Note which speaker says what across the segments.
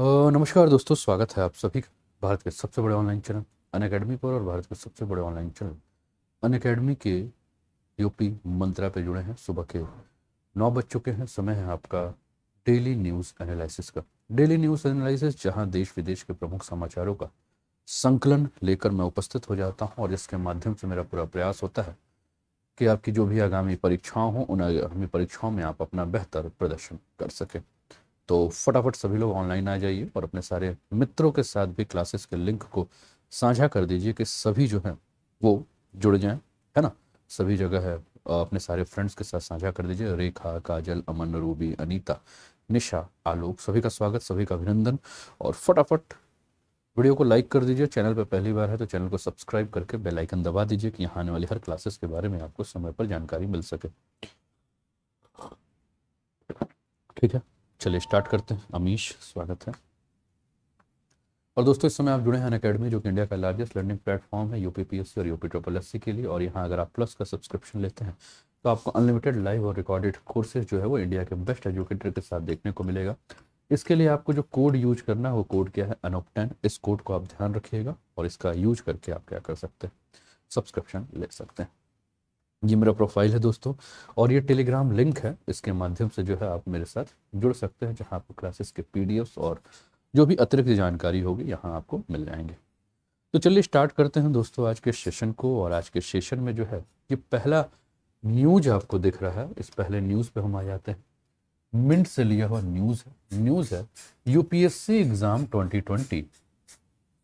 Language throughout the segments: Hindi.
Speaker 1: नमस्कार दोस्तों स्वागत है आप सभी का भारत के सबसे बड़े ऑनलाइन चैनल अन अकेडमी पर और भारत के सबसे बड़े ऑनलाइन चैनल अन अकेडमी के यूपी मंत्रा पे जुड़े हैं सुबह के नौ बज चुके हैं समय है आपका डेली न्यूज़ एनालिसिस का डेली न्यूज़ एनालिसिस जहां देश विदेश के प्रमुख समाचारों का संकलन लेकर मैं उपस्थित हो जाता हूँ और इसके माध्यम से मेरा पूरा प्रयास होता है कि आपकी जो भी आगामी परीक्षाओं हों उन आगामी परीक्षाओं में आप अपना बेहतर प्रदर्शन कर सकें तो फटाफट सभी लोग ऑनलाइन आ जाइए और अपने सारे मित्रों के साथ भी क्लासेस के लिंक को साझा कर दीजिए कि सभी जो हैं वो जुड़ जाएं है ना सभी जगह है अपने सारे फ्रेंड्स के साथ साझा कर दीजिए रेखा काजल अमन रूबी अनीता निशा आलोक सभी का स्वागत सभी का अभिनंदन और फटाफट वीडियो को लाइक कर दीजिए चैनल पर पहली बार है तो चैनल को सब्सक्राइब करके बेल आइकन दबा दीजिए कि यहाँ आने वाली हर क्लासेस के बारे में आपको समय पर जानकारी मिल सके ठीक है चलिए स्टार्ट करते हैं अमीश स्वागत है और दोस्तों इस समय आप जुड़े हैं अकेडमी जो कि इंडिया का लार्जेस्ट लर्निंग प्लेटफॉर्म है यूपीपीएससी और यूपी ट्रिपल एस के लिए और यहाँ अगर आप प्लस का सब्सक्रिप्शन लेते हैं तो आपको अनलिमिटेड लाइव और रिकॉर्डेड कोर्सेज जो है वो इंडिया के बेस्ट एजुकेटर के साथ देखने को मिलेगा इसके लिए आपको जो कोड यूज करना है वो कोड क्या है अनोपटेन इस कोड को आप ध्यान रखिएगा और इसका यूज करके आप क्या कर सकते हैं सब्सक्रिप्शन ले सकते हैं ये मेरा प्रोफाइल है दोस्तों और ये टेलीग्राम लिंक है इसके माध्यम से जो है आप मेरे साथ जुड़ सकते हैं जहाँ आपको क्लासेस के पी और जो भी अतिरिक्त जानकारी होगी यहाँ आपको मिल जाएंगे तो चलिए स्टार्ट करते हैं दोस्तों आज के सेशन को और आज के सेशन में जो है ये पहला न्यूज आपको दिख रहा है इस पहले न्यूज़ पे हम आ जाते हैं मिंट से लिया हुआ न्यूज़ है न्यूज़ है UPSC exam 2020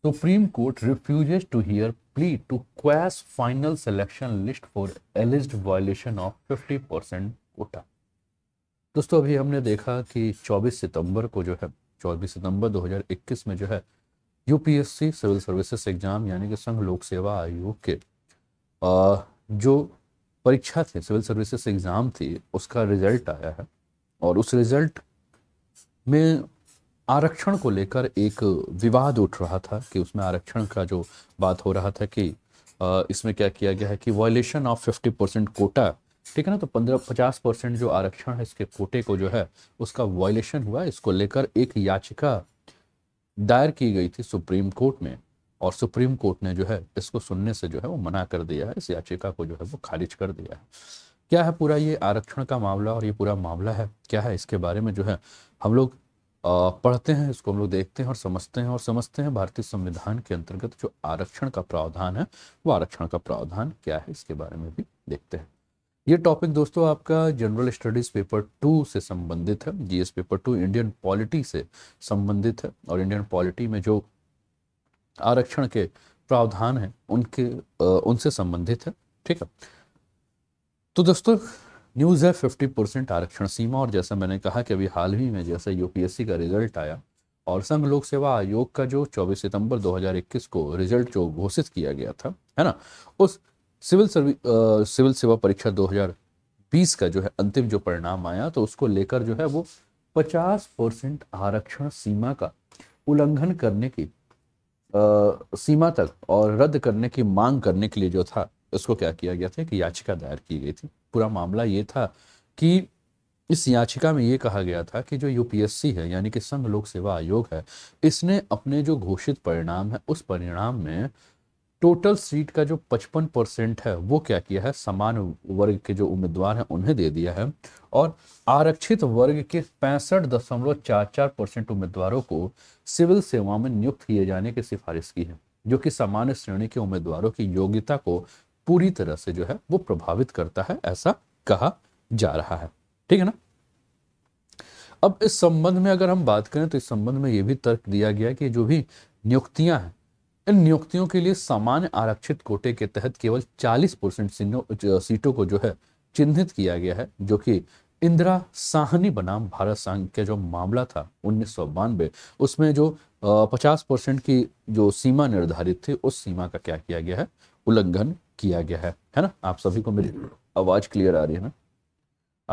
Speaker 1: supreme court refuses to hear plea to quash final selection list for alleged violation of 50 percent quota दोस्तों अभी हमने देखा कि 24 सितंबर को जो है 24 सितंबर 2021 में जो है यूपीएससी सिविल सर्विसेज एग्जाम यानी कि संघ लोक सेवा आयोग के आ, जो परीक्षा थी सिविल सर्विसेज एग्ज़ाम थी उसका रिजल्ट आया है और उस रिजल्ट में आरक्षण को लेकर एक विवाद उठ रहा था कि उसमें आरक्षण का जो बात हो रहा था कि इसमें क्या किया गया है कि violation of fifty percent quota ठीक है ना तो पंद्रह पचास परसेंट जो आरक्षण है इसके कोटे को जो है उसका वायलेशन हुआ इसको लेकर एक याचिका दायर की गई थी सुप्रीम कोर्ट में और सुप्रीम कोर्ट ने जो है इसको सुनने से जो है वो मना कर दिया है इस याचिका को जो है वो खारिज कर दिया है क्या है पूरा ये आरक्षण का मामला और ये पूरा मामला है क्या है इसके बारे में जो है हम लोग पढ़ते हैं इसको हम लोग देखते हैं और समझते हैं और समझते हैं भारतीय संविधान के अंतर्गत जो आरक्षण का प्रावधान है वो आरक्षण का प्रावधान क्या है इसके बारे में भी देखते हैं ये टॉपिक दोस्तों आपका जनरल स्टडीज पेपर टू से संबंधित है GS paper two Indian polity से संबंधित है और इंडियन पॉलिटी में जो आरक्षण के प्रावधान है उनके उनसे संबंधित है ठीक है तो दोस्तों न्यूज़ है फिफ्टी परसेंट आरक्षण सीमा और जैसा मैंने कहा कि अभी हाल ही में जैसे यूपीएससी का रिजल्ट आया और संघ लोक सेवा आयोग का जो 24 सितंबर 2021 को रिजल्ट जो घोषित किया गया था है ना उस सिविल सर्विस सिविल सेवा परीक्षा 2020 का जो है अंतिम जो परिणाम आया तो उसको लेकर जो है वो 50 परसेंट आरक्षण सीमा का उल्लंघन करने की आ, सीमा तक और रद्द करने की मांग करने के लिए जो था उसको क्या किया गया था कि याचिका दायर की गई थी पूरा मामला ये था कि इस याचिका में ये कहा गया था कि जो यूपीएससी है यानी कि संघ लोक सेवा आयोग है इसने अपने जो घोषित परिणाम है उस परिणाम में टोटल सीट का जो 55 परसेंट है वो क्या किया है समान वर्ग के जो उम्मीदवार हैं उन्हें दे दिया है और आरक्षित वर्ग के पैंसठ दशमलव चार चार परसेंट उम्मीदवारों को सिविल सेवा में नियुक्त किए जाने की सिफारिश की है जो कि सामान्य श्रेणी के उम्मीदवारों की योग्यता को पूरी तरह से जो है वो प्रभावित करता है ऐसा कहा जा रहा है ठीक है ना अब इस संबंध में अगर हम बात करें तो इस संबंध में यह भी तर्क दिया गया कि जो भी नियुक्तियां हैं इन नियुक्तियों के लिए सामान्य आरक्षित कोटे के तहत केवल 40 परसेंट सीटों को जो है चिन्हित किया गया है जो कि इंदिरा साहनी बनाम भारत संघ का जो मामला था उन्नीस उसमें जो पचास परसेंट की जो सीमा निर्धारित थी उस सीमा का क्या किया गया है उल्लंघन किया गया है है ना आप सभी को मेरी आवाज क्लियर आ रही है ना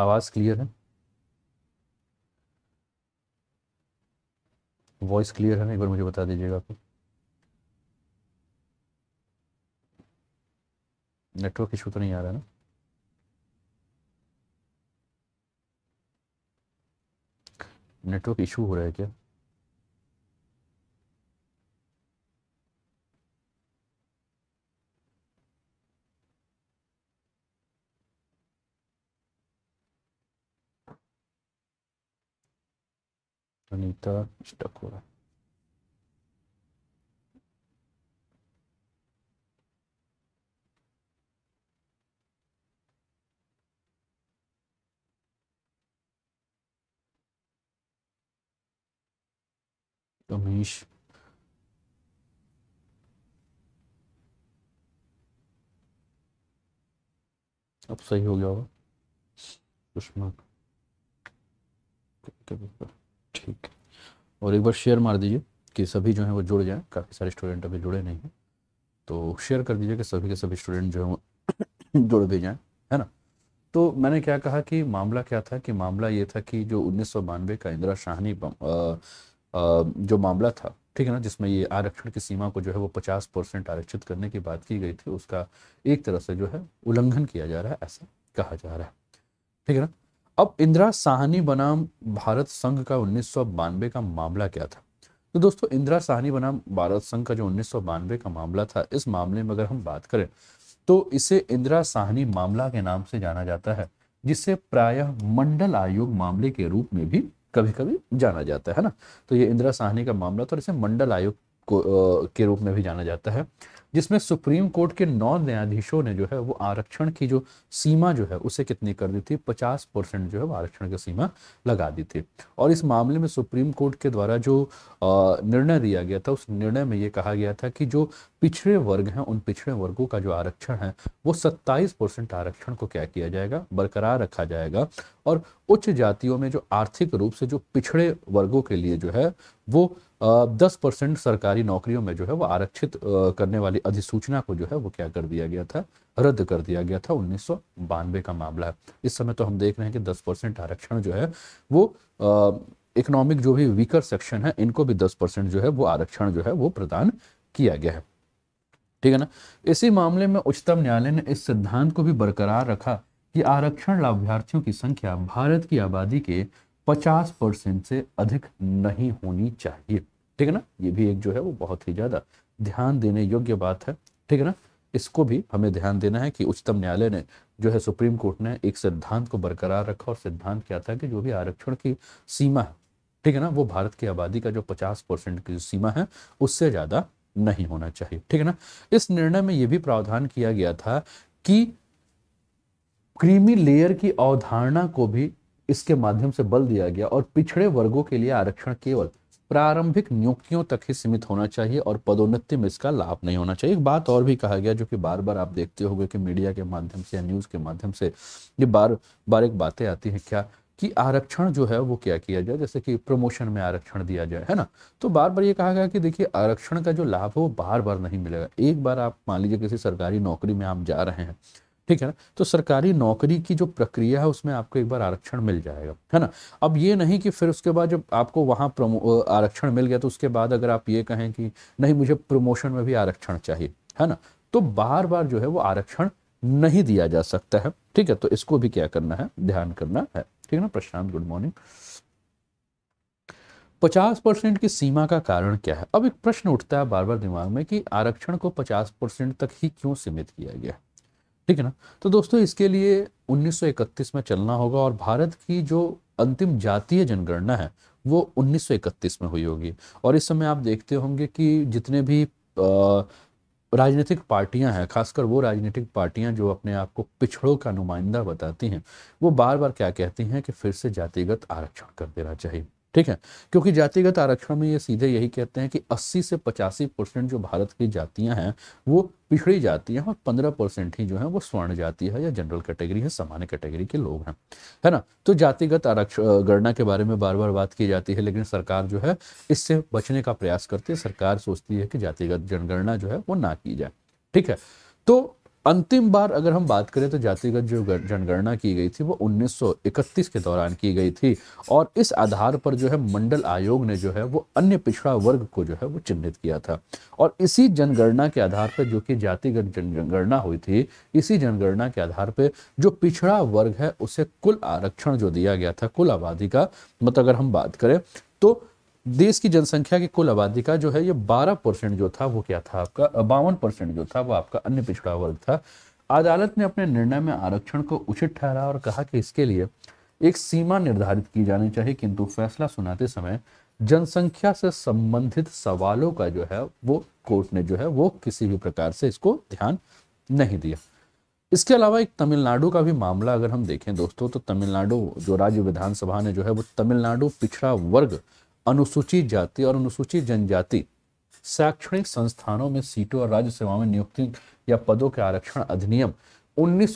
Speaker 1: आवाज क्लियर है वॉइस क्लियर है ना एक बार मुझे बता दीजिएगा आपको नेटवर्क इशू तो नहीं आ रहा ना नेटवर्क इशू हो रहा है क्या Anita Stakura. Domish. अब सही हो गया होगा दुश्मन कभी ठीक और एक बार शेयर मार दीजिए कि सभी जो है वो जुड़ जाएँ काफ़ी सारे स्टूडेंट अभी जुड़े नहीं हैं तो शेयर कर दीजिए कि सभी के सभी स्टूडेंट जो है वो जुड़ भी जाएँ है ना तो मैंने क्या कहा कि मामला क्या था कि मामला ये था कि जो उन्नीस का इंदिरा शाहनी जो मामला था ठीक है ना जिसमें ये आरक्षण की सीमा को जो है वो 50 परसेंट आरक्षित करने की बात की गई थी उसका एक तरह से जो है उल्लंघन किया जा रहा है ऐसा कहा जा रहा है ठीक है ना अब इंदिरा साहनी बनाम भारत संघ का उन्नीस का मामला क्या था तो दोस्तों इंदिरा साहनी बनाम भारत संघ का जो उन्नीस का मामला था इस मामले में अगर हम बात करें तो इसे इंदिरा साहनी मामला के नाम से जाना जाता है जिसे प्रायः मंडल आयोग मामले के रूप में भी कभी कभी जाना जाता है ना तो ये इंदिरा साहनी का मामला था और इसे मंडल आयोग को के रूप में भी जाना जाता है जिसमें सुप्रीम कोर्ट के नौ न्यायाधीशों ने जो है वो आरक्षण की जो सीमा जो है उसे कितनी कर दी थी पचास परसेंट जो है वो आरक्षण की सीमा लगा दी थी और इस मामले में सुप्रीम कोर्ट के द्वारा जो निर्णय दिया गया था उस निर्णय में ये कहा गया था कि जो पिछड़े वर्ग हैं उन पिछड़े वर्गों का जो आरक्षण है वो 27 परसेंट आरक्षण को क्या किया जाएगा बरकरार रखा जाएगा और उच्च जातियों में जो आर्थिक रूप से जो पिछड़े वर्गों के लिए जो है वो दस परसेंट सरकारी नौकरियों में जो है वो आरक्षित करने वाली अधिसूचना को जो है वो क्या कर दिया गया था रद्द कर दिया गया था उन्नीस का मामला है इस समय तो हम देख रहे हैं कि दस परसेंट आरक्षण जो है वो इकोनॉमिक जो भी वीकर सेक्शन है इनको भी दस परसेंट जो है वो आरक्षण जो है वो प्रदान किया गया है ठीक है ना इसी मामले में उच्चतम न्यायालय ने इस सिद्धांत को भी बरकरार रखा कि आरक्षण लाभार्थियों की संख्या भारत की आबादी के 50 परसेंट से अधिक नहीं होनी चाहिए ठीक है ना ये भी एक जो है वो बहुत ही ज़्यादा ध्यान देने योग्य बात है ठीक है ना इसको भी हमें ध्यान देना है कि उच्चतम न्यायालय ने जो है सुप्रीम कोर्ट ने एक सिद्धांत को बरकरार रखा और सिद्धांत क्या था कि जो भी आरक्षण की सीमा है ठीक है ना वो भारत की आबादी का जो 50 परसेंट की सीमा है उससे ज़्यादा नहीं होना चाहिए ठीक है ना इस निर्णय में यह भी प्रावधान किया गया था कि क्रीमी लेयर की अवधारणा को भी इसके माध्यम से बल दिया गया और पिछड़े वर्गों के लिए आरक्षण केवल प्रारंभिक नियुक्तियों तक ही सीमित होना चाहिए और पदोन्नति में इसका लाभ नहीं होना चाहिए एक बात और भी कहा गया जो कि बार बार आप देखते होंगे कि मीडिया के माध्यम से या न्यूज़ के माध्यम से ये बार बार एक बातें आती हैं क्या कि आरक्षण जो है वो क्या किया जाए जैसे कि प्रमोशन में आरक्षण दिया जाए है ना तो बार बार ये कहा गया कि देखिए आरक्षण का जो लाभ है वो बार बार नहीं मिलेगा एक बार आप मान लीजिए किसी सरकारी नौकरी में आप जा रहे हैं ठीक है ना तो सरकारी नौकरी की जो प्रक्रिया है उसमें आपको एक बार आरक्षण मिल जाएगा है ना अब ये नहीं कि फिर उसके बाद जब आपको वहाँ प्रमो आरक्षण मिल गया तो उसके बाद अगर आप ये कहें कि नहीं मुझे प्रमोशन में भी आरक्षण चाहिए है ना तो बार बार जो है वो आरक्षण नहीं दिया जा सकता है ठीक है तो इसको भी क्या करना है ध्यान करना है ठीक है ना प्रशांत गुड मॉर्निंग पचास परसेंट की सीमा का कारण क्या है अब एक प्रश्न उठता है बार बार दिमाग में कि आरक्षण को पचास परसेंट तक ही क्यों सीमित किया गया ठीक है ना तो दोस्तों इसके लिए 1931 में चलना होगा और भारत की जो अंतिम जातीय जनगणना है वो 1931 में हुई होगी और इस समय आप देखते होंगे कि जितने भी आ, राजनीतिक पार्टियां हैं खासकर वो राजनीतिक पार्टियां जो अपने आप को पिछड़ों का नुमाइंदा बताती हैं वो बार बार क्या कहती हैं कि फिर से जातिगत आरक्षण कर देना चाहिए ठीक है क्योंकि जातिगत आरक्षण में ये सीधे यही कहते हैं कि 80 से पचासी परसेंट जो भारत की जातियां हैं वो पिछड़ी जाती हैं और 15 परसेंट ही जो है वो स्वर्ण जाति है या जनरल कैटेगरी है सामान्य कैटेगरी के लोग हैं है ना तो जातिगत आरक्षण गणना के बारे में बार बार बात की जाती है लेकिन सरकार जो है इससे बचने का प्रयास करती है सरकार सोचती है कि जातिगत जनगणना जो है वो ना की जाए ठीक है तो अंतिम बार अगर हम बात करें तो जातिगत जो जनगणना की गई थी वो 1931 के दौरान की गई थी और इस आधार पर जो है मंडल आयोग ने जो है वो अन्य पिछड़ा वर्ग को जो है वो चिन्हित किया था और इसी जनगणना के आधार पर जो कि जातिगत जनगणना हुई थी इसी जनगणना के आधार पर जो पिछड़ा वर्ग है उसे कुल आरक्षण जो दिया गया था कुल आबादी का मतलब अगर हम बात करें तो देश की जनसंख्या की कुल आबादी का जो है ये 12 परसेंट जो था वो क्या था आपका बावन परसेंट जो था वो आपका अन्य पिछड़ा वर्ग था अदालत ने अपने निर्णय में आरक्षण को उचित ठहरा और कहा कि इसके लिए एक सीमा निर्धारित की जानी चाहिए किंतु फैसला सुनाते समय जनसंख्या से संबंधित सवालों का जो है वो कोर्ट ने जो है वो किसी भी प्रकार से इसको ध्यान नहीं दिया इसके अलावा एक तमिलनाडु का भी मामला अगर हम देखें दोस्तों तो तमिलनाडु जो राज्य विधानसभा ने जो है वो तमिलनाडु पिछड़ा वर्ग अनुसूचित जाति और अनुसूचित जनजाति शैक्षणिक संस्थानों में सीटों और राज्य सेवाओं में नियुक्ति या पदों के आरक्षण अधिनियम उन्नीस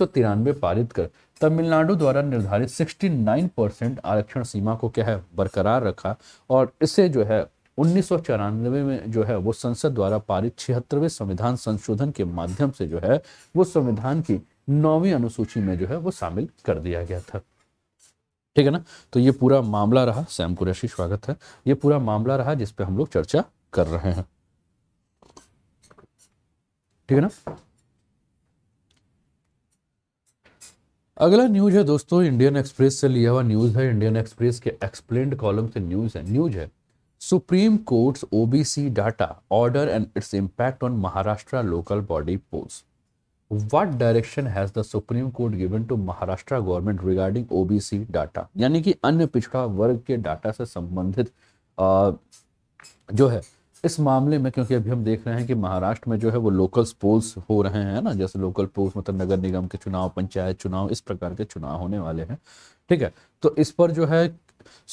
Speaker 1: पारित कर तमिलनाडु द्वारा निर्धारित 69 परसेंट आरक्षण सीमा को क्या है बरकरार रखा और इसे जो है उन्नीस में जो है वो संसद द्वारा पारित छिहत्तरवें संविधान संशोधन के माध्यम से जो है वो संविधान की नौवीं अनुसूची में जो है वो शामिल कर दिया गया था ठीक है ना तो ये पूरा मामला रहा सैम कुरैशी स्वागत है ये पूरा मामला रहा जिस पे हम लोग चर्चा कर रहे हैं ठीक है ना अगला न्यूज है दोस्तों इंडियन एक्सप्रेस से लिया हुआ न्यूज है इंडियन एक्सप्रेस के एक्सप्लेन कॉलम से न्यूज है न्यूज है supreme court's OBC data order and its impact on Maharashtra local body post what direction has the supreme court given to Maharashtra government regarding OBC data यानी कि अन्य पिछड़ा वर्ग के डाटा से संबंधित जो है इस मामले में क्योंकि अभी हम देख रहे हैं कि महाराष्ट्र में जो है वो लोकल पोल्स हो रहे हैं ना जैसे लोकल पोल्स मतलब नगर निगम के चुनाव पंचायत चुनाव इस प्रकार के चुनाव होने वाले हैं ठीक है तो इस पर जो है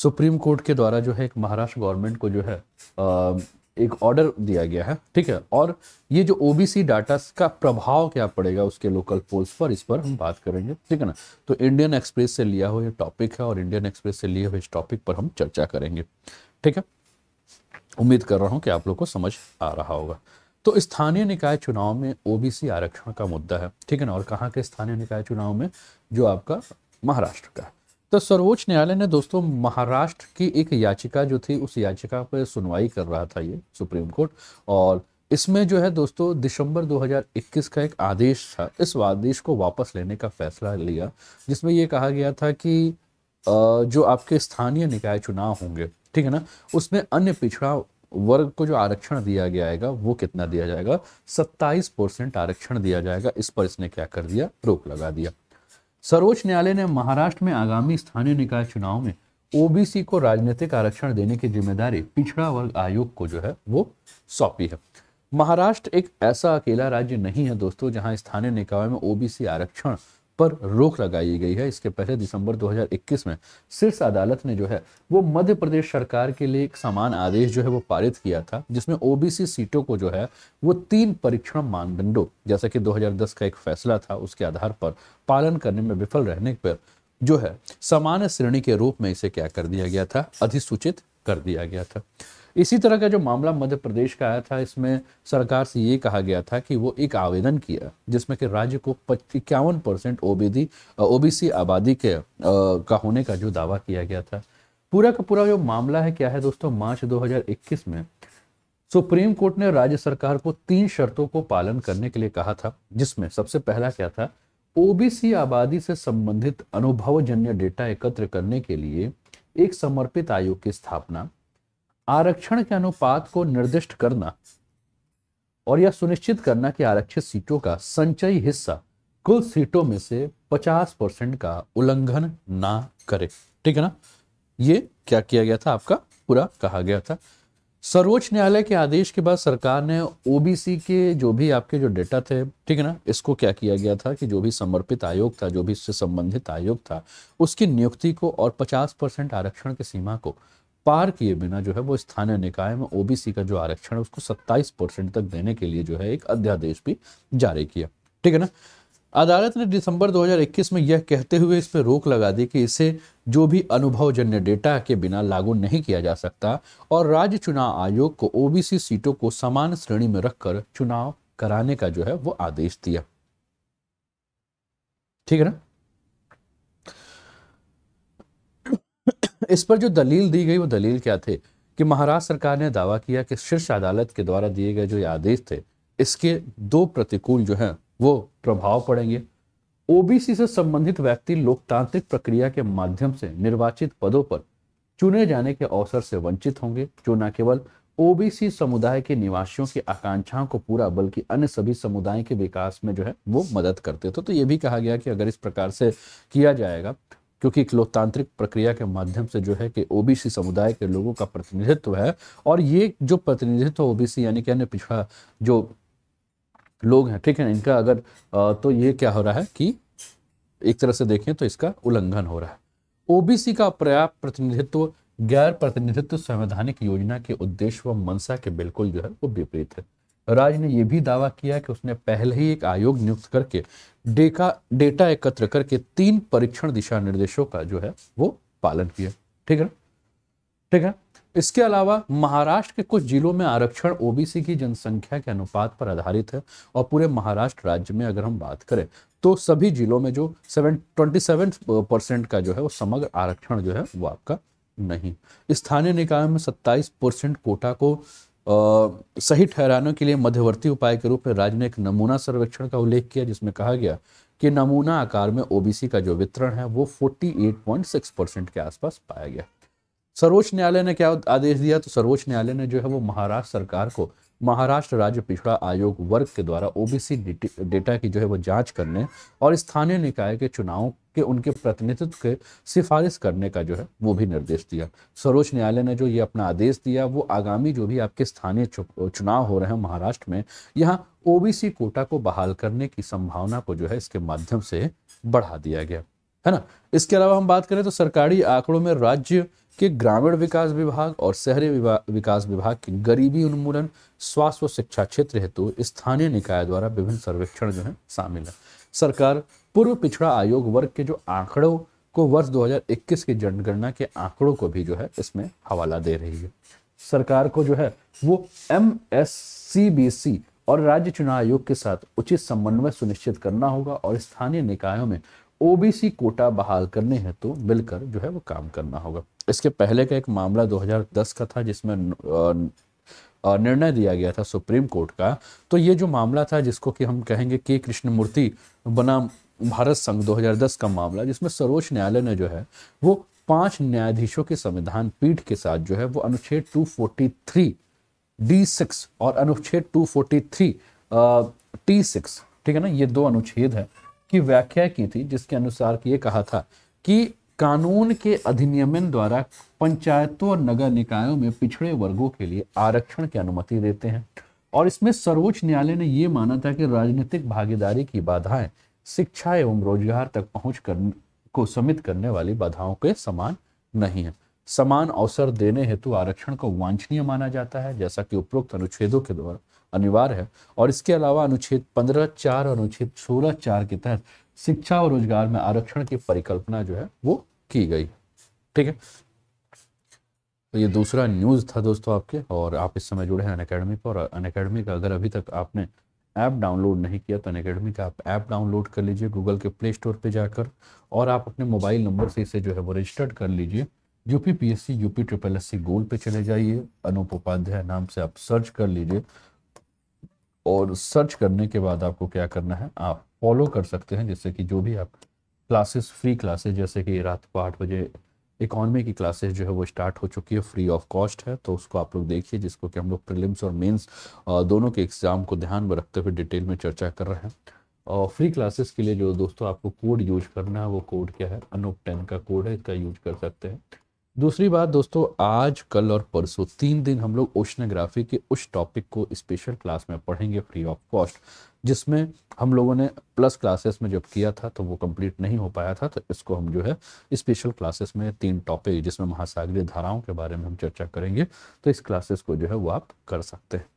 Speaker 1: सुप्रीम कोर्ट के द्वारा जो है एक महाराष्ट्र गवर्नमेंट को जो है आ, एक ऑर्डर दिया गया है ठीक है और ये जो ओबीसी डाटा का प्रभाव क्या पड़ेगा उसके लोकल पोल्स पर इस पर हम हम्म। बात करेंगे ठीक है ना तो इंडियन एक्सप्रेस से लिया हुआ टॉपिक है और इंडियन एक्सप्रेस से लिए हुए इस टॉपिक पर हम चर्चा करेंगे ठीक है उम्मीद कर रहा हूं कि आप लोग को समझ आ रहा होगा तो स्थानीय निकाय चुनाव में ओबीसी आरक्षण का मुद्दा है ठीक है ना और कहाँ के स्थानीय निकाय चुनाव में जो आपका महाराष्ट्र का है तो सर्वोच्च न्यायालय ने दोस्तों महाराष्ट्र की एक याचिका जो थी उस याचिका पर सुनवाई कर रहा था ये सुप्रीम कोर्ट और इसमें जो है दोस्तों दिसंबर 2021 का एक आदेश था इस आदेश को वापस लेने का फैसला लिया जिसमें ये कहा गया था कि जो आपके स्थानीय निकाय चुनाव होंगे ठीक है ना उसमें अन्य पिछड़ा वर्ग को जो आरक्षण दिया गया है वो कितना दिया जाएगा 27 परसेंट आरक्षण दिया जाएगा इस पर इसने क्या कर दिया रोक लगा दिया सर्वोच्च न्यायालय ने महाराष्ट्र में आगामी स्थानीय निकाय चुनाव में ओबीसी को राजनीतिक आरक्षण देने की जिम्मेदारी पिछड़ा वर्ग आयोग को जो है वो सौंपी है महाराष्ट्र एक ऐसा अकेला राज्य नहीं है दोस्तों जहां स्थानीय निकाय में ओबीसी आरक्षण पर रोक लगाई गई है इसके पहले दिसंबर 2021 में शीर्ष अदालत ने जो है वो मध्य प्रदेश सरकार के लिए एक समान आदेश जो है वो पारित किया था जिसमें ओबीसी सीटों को जो है वो तीन परीक्षण मानदंडों जैसा कि 2010 का एक फैसला था उसके आधार पर पालन करने में विफल रहने पर जो है सामान्य श्रेणी के रूप में इसे क्या कर दिया गया था अधिसूचित कर दिया गया था इसी तरह का जो मामला मध्य प्रदेश का आया था इसमें सरकार से ये कहा गया था कि वो एक आवेदन किया जिसमें कि राज्य को इक्यावन परसेंट ओबीदी ओबीसी आबादी के आ, का होने का जो दावा किया गया था पूरा का पूरा जो मामला है क्या है दोस्तों मार्च 2021 में सुप्रीम कोर्ट ने राज्य सरकार को तीन शर्तों को पालन करने के लिए कहा था जिसमें सबसे पहला क्या था ओबीसी आबादी से संबंधित अनुभवजन्य डेटा एकत्र करने के लिए एक समर्पित आयोग की स्थापना आरक्षण के अनुपात को निर्दिष्ट करना और यह सुनिश्चित करना कि आरक्षित सीटों का संचयी हिस्सा कुल सीटों में से 50 परसेंट का उल्लंघन ना करे ठीक है ना ये क्या किया गया था आपका पूरा कहा गया था सर्वोच्च न्यायालय के आदेश के बाद सरकार ने ओबीसी के जो भी आपके जो डेटा थे ठीक है ना इसको क्या किया गया था कि जो भी समर्पित आयोग था जो भी इससे संबंधित आयोग था उसकी नियुक्ति को और 50 परसेंट आरक्षण की सीमा को पार किए बिना जो है वो स्थानीय निकाय में ओबीसी का जो आरक्षण है उसको 27 परसेंट तक देने के लिए जो है एक अध्यादेश भी जारी किया ठीक है ना अदालत ने दिसंबर 2021 में यह कहते हुए इस पर रोक लगा दी कि इसे जो भी अनुभवजन्य डेटा के बिना लागू नहीं किया जा सकता और राज्य चुनाव आयोग को ओबीसी सीटों को समान श्रेणी में रखकर चुनाव कराने का जो है वो आदेश दिया ठीक है ना इस पर जो दलील दी गई वो दलील क्या थे कि महाराष्ट्र सरकार ने दावा किया कि शीर्ष अदालत के द्वारा दिए गए जो आदेश थे इसके दो प्रतिकूल जो हैं वो प्रभाव पड़ेंगे ओबीसी से संबंधित व्यक्ति लोकतांत्रिक प्रक्रिया के माध्यम से निर्वाचित पदों पर चुने जाने के अवसर से वंचित होंगे जो न केवल ओबीसी समुदाय के निवासियों की आकांक्षाओं को पूरा बल्कि अन्य सभी समुदाय के विकास में जो है वो मदद करते थे तो, तो ये भी कहा गया कि अगर इस प्रकार से किया जाएगा क्योंकि एक लोकतांत्रिक प्रक्रिया के माध्यम से जो है कि ओबीसी समुदाय के लोगों का प्रतिनिधित्व है और ये जो प्रतिनिधित्व ओबीसी यानी कि अन्य पिछड़ा जो लोग हैं ठीक है इनका अगर तो ये क्या हो रहा है कि एक तरह से देखें तो इसका उल्लंघन हो रहा है ओबीसी का पर्याप्त प्रतिनिधित्व गैर प्रतिनिधित्व संवैधानिक योजना के उद्देश्य व मनसा के बिल्कुल जो है वो विपरीत है राज ने यह भी दावा किया कि उसने पहले ही एक आयोग नियुक्त करके डेका डेटा एकत्र करके तीन परीक्षण दिशा निर्देशों का जो है वो पालन किया ठीक है ठीक है इसके अलावा महाराष्ट्र के कुछ जिलों में आरक्षण ओबीसी की जनसंख्या के अनुपात पर आधारित है और पूरे महाराष्ट्र राज्य में अगर हम बात करें तो सभी जिलों में जो सेवन ट्वेंटी सेवन परसेंट का जो है वो समग्र आरक्षण जो है वो आपका नहीं स्थानीय निकाय में सत्ताईस परसेंट कोटा को सही ठहराने के लिए मध्यवर्ती उपाय के रूप में राज्य ने एक नमूना सर्वेक्षण का उल्लेख किया जिसमें कहा गया कि नमूना आकार में ओबीसी का जो वितरण है वो 48.6 परसेंट के आसपास पाया गया सर्वोच्च न्यायालय ने क्या आदेश दिया तो सर्वोच्च न्यायालय ने जो है वो महाराष्ट्र सरकार को महाराष्ट्र राज्य पिछड़ा आयोग वर्ग के द्वारा ओबीसी डेटा की जो है वो जांच करने और स्थानीय निकाय के चुनाव के उनके प्रतिनिधित्व के सिफारिश करने का जो है वो भी निर्देश दिया सर्वोच्च न्यायालय ने जो ये अपना आदेश दिया वो आगामी जो भी आपके स्थानीय चुनाव हो रहे हैं महाराष्ट्र में यहाँ ओबीसी कोटा को बहाल करने की संभावना को जो है इसके माध्यम से बढ़ा दिया गया है ना इसके अलावा हम बात करें तो सरकारी आंकड़ों में राज्य कि ग्रामीण विकास विभाग और शहरी विकास विभाग की गरीबी उन्मूलन स्वास्थ्य और शिक्षा क्षेत्र हेतु तो स्थानीय निकाय द्वारा विभिन्न सर्वेक्षण जो है शामिल है सरकार पूर्व पिछड़ा आयोग वर्ग के जो आंकड़ों को वर्ष 2021 की जनगणना के आंकड़ों को भी जो है इसमें हवाला दे रही है सरकार को जो है वो एम और राज्य चुनाव आयोग के साथ उचित समन्वय सुनिश्चित करना होगा और स्थानीय निकायों में ओबीसी कोटा बहाल करने हेतु तो मिलकर जो है वो काम करना होगा इसके पहले का एक मामला 2010 का था जिसमें निर्णय दिया गया था सुप्रीम कोर्ट का तो ये जो मामला था जिसको कि हम कहेंगे के कृष्णमूर्ति बनाम भारत संघ 2010 का मामला जिसमें सर्वोच्च न्यायालय ने जो है वो पांच न्यायाधीशों की संविधान पीठ के साथ जो है वो अनुच्छेद 243 डी सिक्स और अनुच्छेद 243 टी सिक्स ठीक है ना ये दो अनुच्छेद है की व्याख्या की थी जिसके अनुसार कि ये कहा था कि कानून के अधिनियमन द्वारा पंचायतों और नगर निकायों में पिछड़े वर्गों के लिए आरक्षण की अनुमति देते हैं और इसमें सर्वोच्च न्यायालय ने यह माना था कि राजनीतिक भागीदारी की बाधाएं शिक्षा एवं रोजगार तक पहुंच कर को समित करने वाली बाधाओं के समान नहीं है समान अवसर देने हेतु आरक्षण को वांछनीय माना जाता है जैसा कि उपरोक्त अनुच्छेदों के द्वारा अनिवार्य है और इसके अलावा अनुच्छेद पंद्रह चार और अनुच्छेद सोलह चार के तहत शिक्षा और रोजगार में आरक्षण की परिकल्पना जो है वो की गई ठीक है तो ये दूसरा न्यूज़ था दोस्तों आपके और आप इस समय जुड़े हैं अन अकेडमी पर अन अकेडमी का अगर अभी तक आपने ऐप डाउनलोड नहीं किया तो अन अकेडमी का आप ऐप डाउनलोड कर लीजिए गूगल के प्ले स्टोर पर जाकर और आप अपने मोबाइल नंबर से इसे जो है वो रजिस्टर्ड कर लीजिए UP P S C UP triple S C goal पे चले जाइए अनूप उपाध्याय नाम से आप सर्च कर लीजिए और सर्च करने के बाद आपको क्या करना है आप फॉलो कर सकते हैं जैसे कि जो भी आप क्लासेस फ्री क्लासेस जैसे कि रात को आठ बजे इकॉनमी की क्लासेस जो है वो स्टार्ट हो चुकी है फ्री ऑफ कॉस्ट है तो उसको आप लोग देखिए जिसको कि हम लोग प्रिलिम्स और मेंस दोनों के एग्ज़ाम को ध्यान में रखते हुए डिटेल में चर्चा कर रहे हैं और फ्री क्लासेस के लिए जो दोस्तों आपको कोड यूज करना है वो कोड क्या है अनोप टेन का कोड है इसका यूज कर सकते हैं दूसरी बात दोस्तों आज कल और परसों तीन दिन हम लोग ओशनोग्राफी के उस टॉपिक को स्पेशल क्लास में पढ़ेंगे फ्री ऑफ कॉस्ट जिसमें हम लोगों ने प्लस क्लासेस में जब किया था तो वो कंप्लीट नहीं हो पाया था तो इसको हम जो है स्पेशल क्लासेस में तीन टॉपिक जिसमें महासागरीय धाराओं के बारे में हम चर्चा करेंगे तो इस क्लासेस को जो है वो आप कर सकते हैं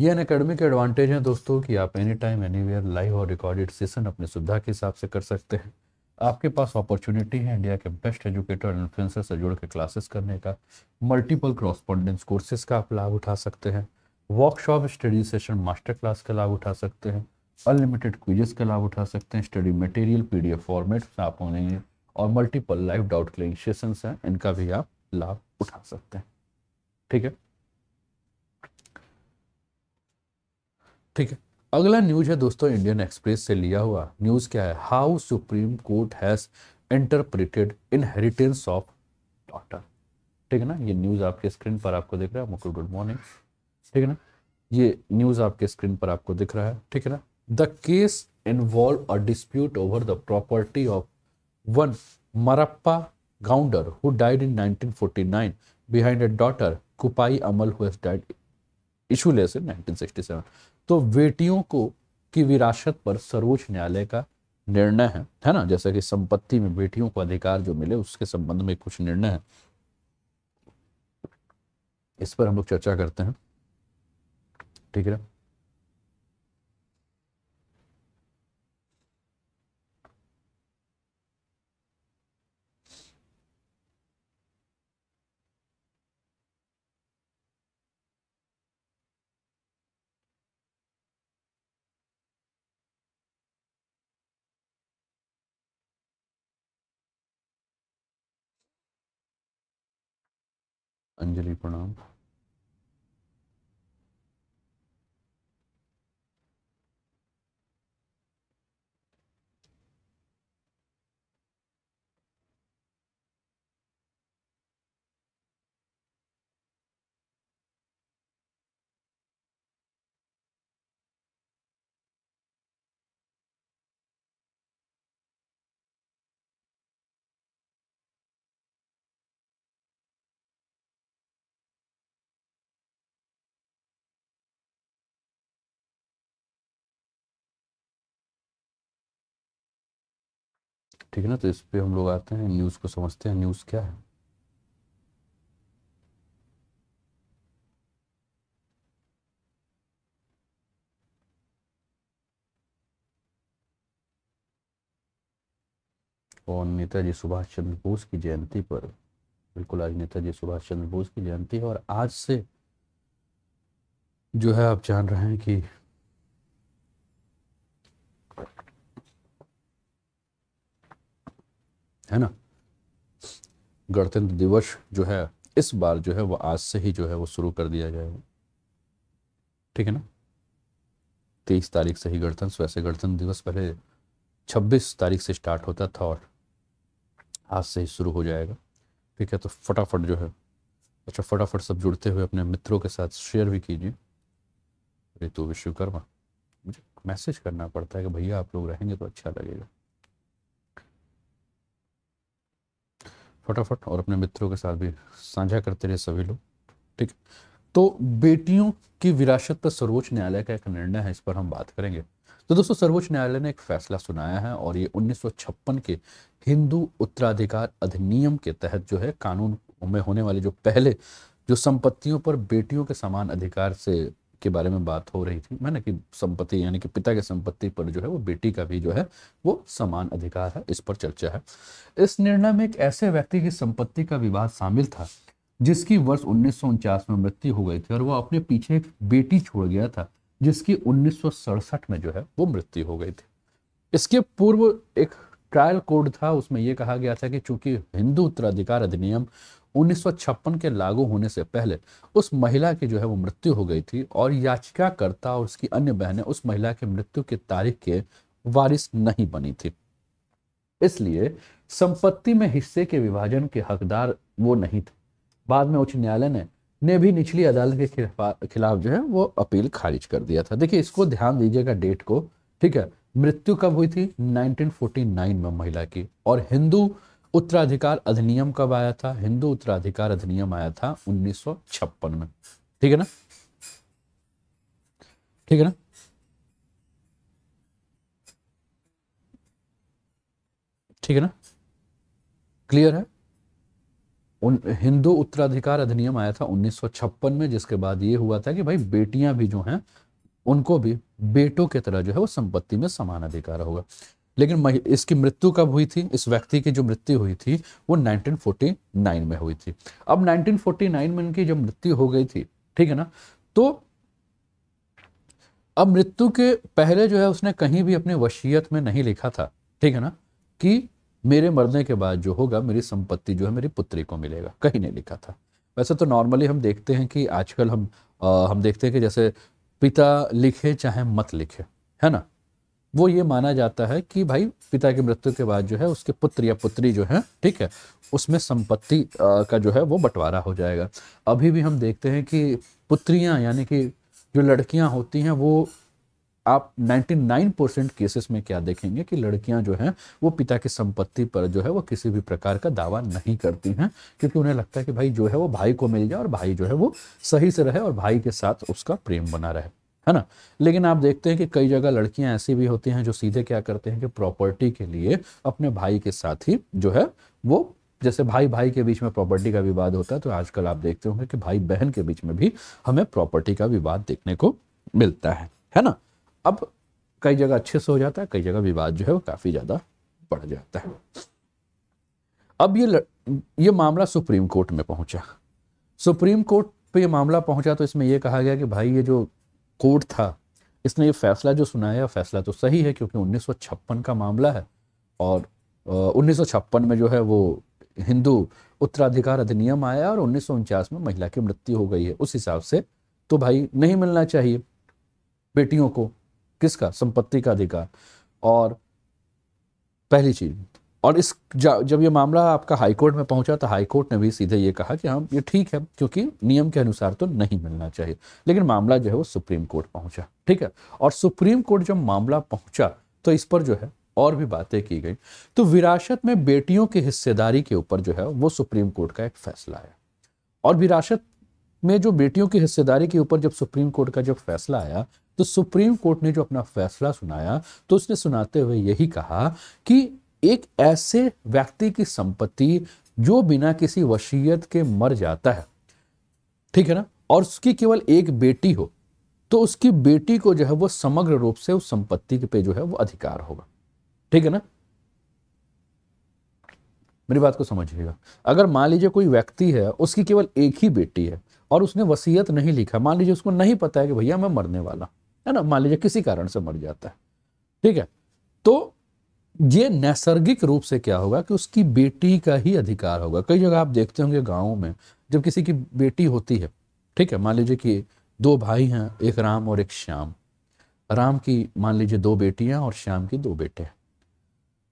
Speaker 1: ये अन अकेडमिक एडवांटेज है दोस्तों कि आप any time anywhere live और रिकॉर्डेड सेशन अपनी सुविधा के हिसाब से कर सकते हैं आपके पास अपॉर्चुनिटी है इंडिया के बेस्ट एजुकेटर इन्फ्लुएंसर से जुड़ के क्लासेस करने का मल्टीपल क्रॉस्पॉन्डेंस कोर्सेज का आप लाभ उठा सकते हैं workshop study session master class का लाभ उठा सकते हैं अनलिमिटेड क्विजेस का लाभ उठा सकते हैं स्टडी मटेरियल पीडीएफ फॉर्मेट में आप होने और multiple live doubt clearing session हैं इनका भी आप लाभ उठा सकते हैं ठीक है ठीक है अगला न्यूज है दोस्तों इंडियन एक्सप्रेस से लिया हुआ न्यूज क्या है how supreme court has interpreted inheritance of daughter ठीक है ना ये न्यूज आपके स्क्रीन पर आपको दिख रहा है मुकुल गुड मॉर्निंग ठीक है ना ये न्यूज आपके स्क्रीन पर आपको दिख रहा है ठीक है ना the case involve a dispute over the property of one Marappa Gounder who died in 1949 behind a daughter Kuppayi Ammal who has died issueless in 1967 तो बेटियों को की विरासत पर सर्वोच्च न्यायालय का निर्णय है है ना जैसा कि संपत्ति में बेटियों को अधिकार जो मिले उसके संबंध में कुछ निर्णय है इस पर हम लोग चर्चा करते हैं ठीक है अंजलि प्रणाम ठीक है ना तो इस पर हम लोग आते हैं न्यूज़ को समझते हैं न्यूज़ क्या है और नेताजी सुभाष चंद्र बोस की जयंती पर बिल्कुल आज नेताजी सुभाष चंद्र बोस की जयंती है और आज से जो है आप जान रहे हैं कि है ना गणतंत्र दिवस जो है इस बार जो है वो आज से ही जो है वो शुरू कर दिया जाएगा ठीक है ना तेईस तारीख से ही गणतंत्र वैसे गणतंत्र दिवस पहले छब्बीस तारीख से स्टार्ट होता था और आज से ही शुरू हो जाएगा ठीक है तो फटाफट जो है अच्छा फटाफट सब जुड़ते हुए अपने मित्रों के साथ शेयर भी कीजिए रितु विश्वकर्मा मुझे मैसेज करना पड़ता है कि भैया आप लोग रहेंगे तो अच्छा लगेगा फटाफट और अपने मित्रों के साथ भी साझा करते रहे सभी लोग ठीक तो बेटियों की विरासत पर सर्वोच्च न्यायालय का एक निर्णय है इस पर हम बात करेंगे तो दोस्तों सर्वोच्च न्यायालय ने एक फैसला सुनाया है और ये 1956 के हिंदू उत्तराधिकार अधिनियम के तहत जो है कानून में होने वाले जो पहले जो संपत्तियों पर बेटियों के समान अधिकार से के बारे में बात हो रही थी मैंने कि संपत्ति यानी कि पिता की संपत्ति पर जो है वो बेटी का भी जो है वो समान अधिकार है इस पर चर्चा है इस निर्णय में एक ऐसे व्यक्ति की संपत्ति का विवाद शामिल था जिसकी वर्ष उन्नीस में मृत्यु हो गई थी और वो अपने पीछे एक बेटी छोड़ गया था जिसकी उन्नीस में जो है वो मृत्यु हो गई थी इसके पूर्व एक ट्रायल कोड था उसमें यह कहा गया था कि चूंकि हिंदू उत्तराधिकार अधिनियम 1956 के लागू होने से पहले उस महिला की जो है वो मृत्यु हो गई थी और याचिकाकर्ता और उसकी अन्य बहनें उस महिला के मृत्यु की तारीख के वारिस नहीं बनी थी इसलिए संपत्ति में हिस्से के विभाजन के हकदार वो नहीं थे बाद में उच्च न्यायालय ने ने भी निचली अदालत के खिलाफ जो है वो अपील खारिज कर दिया था देखिए इसको ध्यान दीजिएगा डेट को ठीक है मृत्यु कब हुई थी 1949 में महिला की और हिंदू उत्तराधिकार अधिनियम कब आया था हिंदू उत्तराधिकार अधिनियम आया था 1956 में ठीक है ना ठीक है ना ठीक है ना क्लियर है उन हिंदू उत्तराधिकार अधिनियम आया था 1956 में जिसके बाद ये हुआ था कि भाई बेटियां भी जो हैं उनको भी बेटों के तरह जो है वो संपत्ति में समान अधिकार होगा लेकिन इसकी मृत्यु कब हुई थी इस व्यक्ति की जो मृत्यु हुई थी वो 1949 में हुई थी अब 1949 में इनकी जब मृत्यु हो गई थी ठीक है ना तो अब मृत्यु के पहले जो है उसने कहीं भी अपने वशियत में नहीं लिखा था ठीक है ना कि मेरे मरने के बाद जो होगा मेरी संपत्ति जो है मेरी पुत्री को मिलेगा कहीं नहीं लिखा था वैसे तो नॉर्मली हम देखते हैं कि आजकल हम आ, हम देखते हैं कि जैसे पिता लिखे चाहे मत लिखे है ना वो ये माना जाता है कि भाई पिता की मृत्यु के बाद जो है उसके पुत्र या पुत्री जो है ठीक है उसमें संपत्ति का जो है वो बंटवारा हो जाएगा अभी भी हम देखते हैं कि पुत्रियां यानी कि जो लड़कियां होती हैं वो आप 99 परसेंट केसेस में क्या देखेंगे कि लड़कियां जो हैं वो पिता की संपत्ति पर जो है वो किसी भी प्रकार का दावा नहीं करती हैं क्योंकि उन्हें लगता है कि भाई जो है वो भाई को मिल जाए और भाई जो है वो सही से रहे और भाई के साथ उसका प्रेम बना रहे है ना लेकिन आप देखते हैं कि कई जगह लड़कियां ऐसी भी होती हैं जो सीधे क्या करते हैं कि प्रॉपर्टी के लिए अपने भाई के साथ ही जो है वो जैसे भाई भाई के बीच में प्रॉपर्टी का विवाद होता है तो आजकल आप देखते होंगे कि भाई बहन के बीच में भी हमें प्रॉपर्टी का विवाद देखने को मिलता है है ना अब कई जगह अच्छे से हो जाता है कई जगह विवाद जो है वो काफ़ी ज़्यादा बढ़ जाता है अब ये ये मामला सुप्रीम कोर्ट में पहुंचा सुप्रीम कोर्ट पे ये मामला पहुंचा तो इसमें ये कहा गया कि भाई ये जो कोर्ट था इसने ये फैसला जो सुनाया फैसला तो सही है क्योंकि उन्नीस का मामला है और उन्नीस में जो है वो हिंदू उत्तराधिकार अधिनियम आया और उन्नीस में महिला की मृत्यु हो गई है उस हिसाब से तो भाई नहीं मिलना चाहिए बेटियों को किसका संपत्ति का अधिकार और पहली चीज और इस जब ये मामला आपका हाईकोर्ट में पहुंचा तो हाईकोर्ट ने भी सीधे ये कहा कि हम हाँ, ये ठीक है क्योंकि नियम के अनुसार तो नहीं मिलना चाहिए लेकिन मामला जो है वो सुप्रीम कोर्ट पहुंचा ठीक है और सुप्रीम कोर्ट जब मामला पहुंचा तो इस पर जो है और भी बातें की गई तो विरासत में बेटियों की हिस्सेदारी के ऊपर जो है वो सुप्रीम कोर्ट का एक फैसला आया और विरासत में जो बेटियों की हिस्सेदारी के ऊपर जब सुप्रीम कोर्ट का जब फैसला आया तो सुप्रीम कोर्ट ने जो अपना फैसला सुनाया तो उसने सुनाते हुए यही कहा कि एक ऐसे व्यक्ति की संपत्ति जो बिना किसी वसीयत के मर जाता है ठीक है ना और उसकी केवल एक बेटी हो तो उसकी बेटी को जो है वो समग्र रूप से उस संपत्ति पे जो है वो अधिकार होगा ठीक है ना मेरी बात को समझिएगा अगर मान लीजिए कोई व्यक्ति है उसकी केवल एक ही बेटी है और उसने वसीयत नहीं लिखा मान लीजिए उसको नहीं पता है कि भैया मैं मरने वाला है ना मान लीजिए किसी कारण से मर जाता है ठीक है तो ये नैसर्गिक रूप से क्या होगा कि उसकी बेटी का ही अधिकार होगा कई जगह आप देखते होंगे गाँव में जब किसी की बेटी होती है ठीक है मान लीजिए कि दो भाई हैं एक राम और एक श्याम राम की मान लीजिए दो बेटियां और श्याम की दो बेटे हैं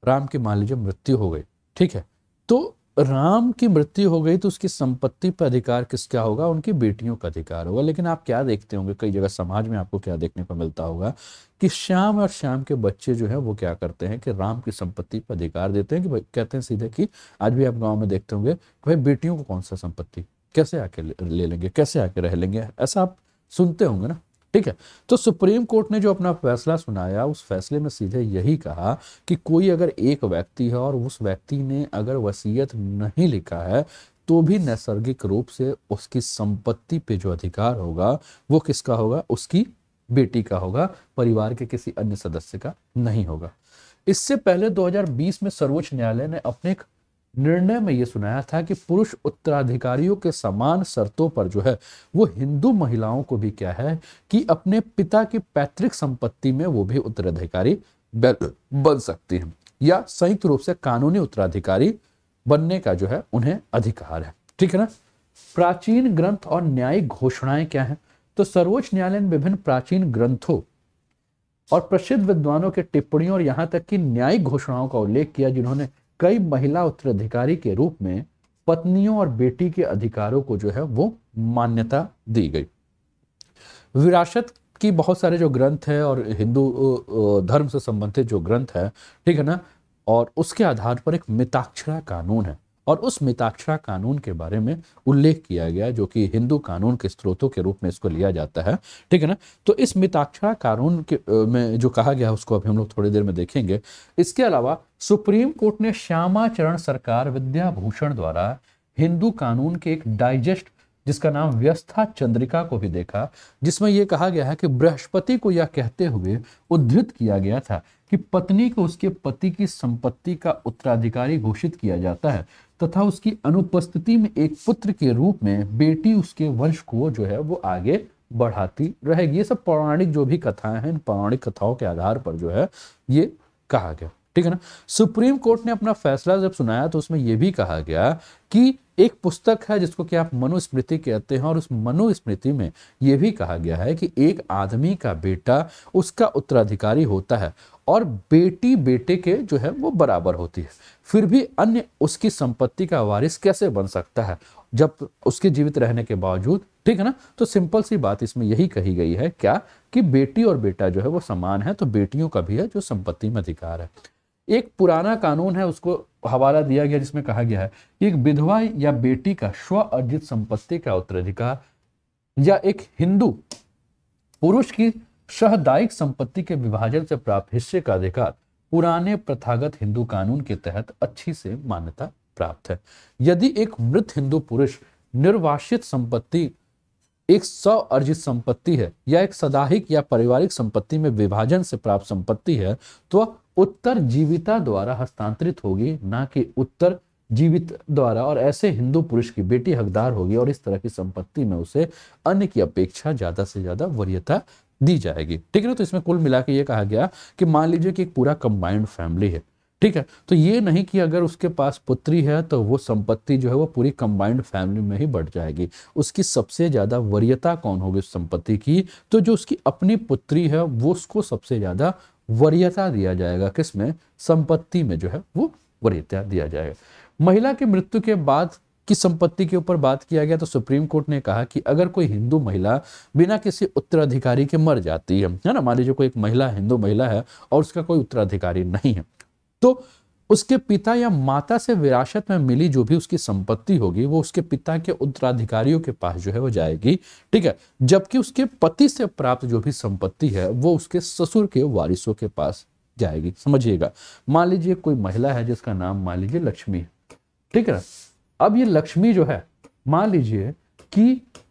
Speaker 1: राम की मान लीजिए मृत्यु हो गई ठीक है तो राम की मृत्यु हो गई तो उसकी संपत्ति पर अधिकार किसका होगा उनकी बेटियों का अधिकार होगा लेकिन आप क्या देखते होंगे कई जगह समाज में आपको क्या देखने को मिलता होगा कि श्याम और श्याम के बच्चे जो है वो क्या करते हैं कि राम की संपत्ति पर अधिकार देते हैं कि कहते हैं सीधे कि आज भी आप गाँव में देखते होंगे भाई बेटियों को कौन सा संपत्ति कैसे आके ले लेंगे कैसे आके रह लेंगे ऐसा आप सुनते होंगे ना ठीक है तो सुप्रीम कोर्ट ने जो अपना फैसला सुनाया उस फैसले में सीधे यही कहा कि कोई अगर एक व्यक्ति है और उस व्यक्ति ने अगर वसीयत नहीं लिखा है तो भी नैसर्गिक रूप से उसकी संपत्ति पे जो अधिकार होगा वो किसका होगा उसकी बेटी का होगा परिवार के किसी अन्य सदस्य का नहीं होगा इससे पहले 2020 में सर्वोच्च न्यायालय ने अपने एक निर्णय में यह सुनाया था कि पुरुष उत्तराधिकारियों के समान शर्तों पर जो है वो हिंदू महिलाओं को भी क्या है कि अपने पिता की पैतृक संपत्ति में वो भी उत्तराधिकारी बन सकती हैं या संयुक्त रूप से कानूनी उत्तराधिकारी बनने का जो है उन्हें अधिकार है ठीक है ना प्राचीन ग्रंथ और न्यायिक घोषणाएं क्या हैं तो सर्वोच्च न्यायालय ने विभिन्न प्राचीन ग्रंथों और प्रसिद्ध विद्वानों के टिप्पणियों और यहां तक कि न्यायिक घोषणाओं का उल्लेख किया जिन्होंने कई महिला उत्तराधिकारी के रूप में पत्नियों और बेटी के अधिकारों को जो है वो मान्यता दी गई विरासत की बहुत सारे जो ग्रंथ है और हिंदू धर्म से संबंधित जो ग्रंथ है ठीक है ना और उसके आधार पर एक मिताक्षरा कानून है और उस मिताक्षरा कानून के बारे में उल्लेख किया गया जो कि हिंदू कानून के स्रोतों के रूप में इसको लिया जाता है ठीक है ना तो इस मिताक्षरा कानून के में जो कहा गया उसको अभी हम लोग थोड़ी देर में देखेंगे इसके अलावा सुप्रीम कोर्ट ने श्यामाचरण सरकार विद्याभूषण द्वारा हिंदू कानून के एक डाइजेस्ट जिसका नाम व्यस्था चंद्रिका को भी देखा जिसमें यह कहा गया है कि बृहस्पति को यह कहते हुए उद्धृत किया गया था कि पत्नी को उसके पति की संपत्ति का उत्तराधिकारी घोषित किया जाता है तथा उसकी अनुपस्थिति में एक पुत्र के रूप में बेटी उसके वंश को जो है वो आगे बढ़ाती रहेगी ये सब पौराणिक जो भी कथाएं हैं इन पौराणिक कथाओं के आधार पर जो है ये कहा गया ठीक है ना सुप्रीम कोर्ट ने अपना फैसला जब सुनाया तो उसमें यह भी कहा गया कि एक पुस्तक है जिसको कि आप मनुस्मृति कहते हैं और उस मनुस्मृति में यह भी कहा गया है कि एक आदमी का बेटा उसका उत्तराधिकारी होता है और बेटी बेटे के जो है वो बराबर होती है फिर भी अन्य उसकी संपत्ति का वारिस कैसे बन सकता है जब उसके जीवित रहने के बावजूद ठीक है ना तो सिंपल सी बात इसमें यही कही गई है क्या कि बेटी और बेटा जो है वो समान है तो बेटियों का भी है जो संपत्ति में अधिकार है एक पुराना कानून है उसको हवाला दिया गया जिसमें कहा गया है कि एक विधवा या बेटी का स्व अर्जित संपत्ति का उत्तराधिकार या एक हिंदू पुरुष की सहदायिक संपत्ति के विभाजन से प्राप्त हिस्से का अधिकार पुराने प्रथागत हिंदू कानून के तहत अच्छी से मान्यता प्राप्त है यदि एक मृत हिंदू पुरुष निर्वासित संपत्ति एक सौ अर्जित संपत्ति है या एक सदाहिक या पारिवारिक संपत्ति में विभाजन से प्राप्त संपत्ति है तो उत्तर जीविता द्वारा हस्तांतरित होगी ना कि उत्तर जीवित द्वारा और ऐसे हिंदू पुरुष की बेटी हकदार होगी और इस तरह की संपत्ति में उसे अन्य की अपेक्षा ज्यादा से ज्यादा वरीयता दी जाएगी ठीक है ना तो इसमें कुल मिला के ये कहा गया कि मान लीजिए कि एक पूरा कंबाइंड फैमिली है ठीक है तो ये नहीं कि अगर उसके पास पुत्री है तो वो संपत्ति जो है वो पूरी कंबाइंड फैमिली में ही बढ़ जाएगी उसकी सबसे ज़्यादा वरीयता कौन होगी उस संपत्ति की तो जो उसकी अपनी पुत्री है वो उसको सबसे ज़्यादा वरीयता दिया जाएगा किसमें संपत्ति में जो है वो वरीयता दिया जाएगा महिला की मृत्यु के बाद किस संपत्ति के ऊपर बात किया गया तो सुप्रीम कोर्ट ने कहा कि अगर कोई हिंदू महिला बिना किसी उत्तराधिकारी के मर जाती है है ना मान लीजिए कोई एक महिला हिंदू महिला है और उसका कोई उत्तराधिकारी नहीं है तो उसके पिता या माता से विरासत में मिली जो भी उसकी संपत्ति होगी वो उसके पिता के उत्तराधिकारियों के पास जो है वो जाएगी ठीक है जबकि उसके पति से प्राप्त जो भी संपत्ति है वो उसके ससुर के वारिसों के पास जाएगी समझिएगा मान लीजिए कोई महिला है जिसका नाम मान लीजिए लक्ष्मी ठीक है अब ये लक्ष्मी जो है मान लीजिए कि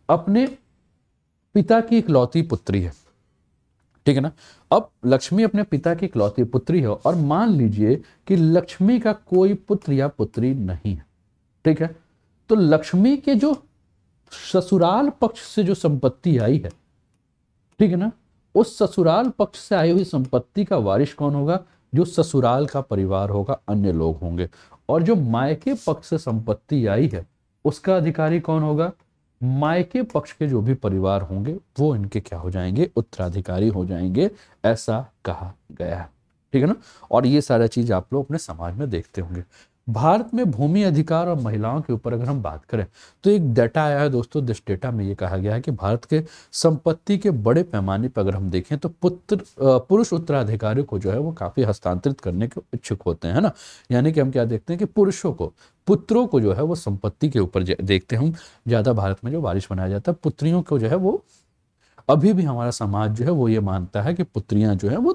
Speaker 1: अपने पिता की इकलौती पुत्री है ठीक है ना अब लक्ष्मी अपने पिता की इकलौती पुत्री है और मान लीजिए कि लक्ष्मी का कोई पुत्र या पुत्री नहीं है ठीक है तो लक्ष्मी के जो ससुराल पक्ष से जो संपत्ति आई है ठीक है ना उस ससुराल पक्ष से आई हुई संपत्ति का वारिश कौन होगा जो ससुराल का परिवार होगा अन्य लोग होंगे और जो मायके पक्ष से संपत्ति आई है उसका अधिकारी कौन होगा मायके पक्ष के जो भी परिवार होंगे वो इनके क्या हो जाएंगे उत्तराधिकारी हो जाएंगे ऐसा कहा गया है ठीक है ना और ये सारा चीज आप लोग अपने समाज में देखते होंगे भारत में भूमि अधिकार और महिलाओं के ऊपर अगर हम बात करें तो एक डेटा आया है दोस्तों दिस डेटा में ये कहा गया है कि भारत के संपत्ति के बड़े पैमाने पर अगर हम देखें तो पुत्र पुरुष उत्तराधिकारी को जो है वो काफ़ी हस्तांतरित करने के इच्छुक होते हैं ना यानी कि हम क्या देखते हैं कि पुरुषों को पुत्रों को जो है वो संपत्ति के ऊपर देखते हम ज़्यादा भारत में जो बारिश बनाया जाता है पुत्रियों को जो है वो अभी भी हमारा समाज जो है वो ये मानता है कि पुत्रियां जो है वो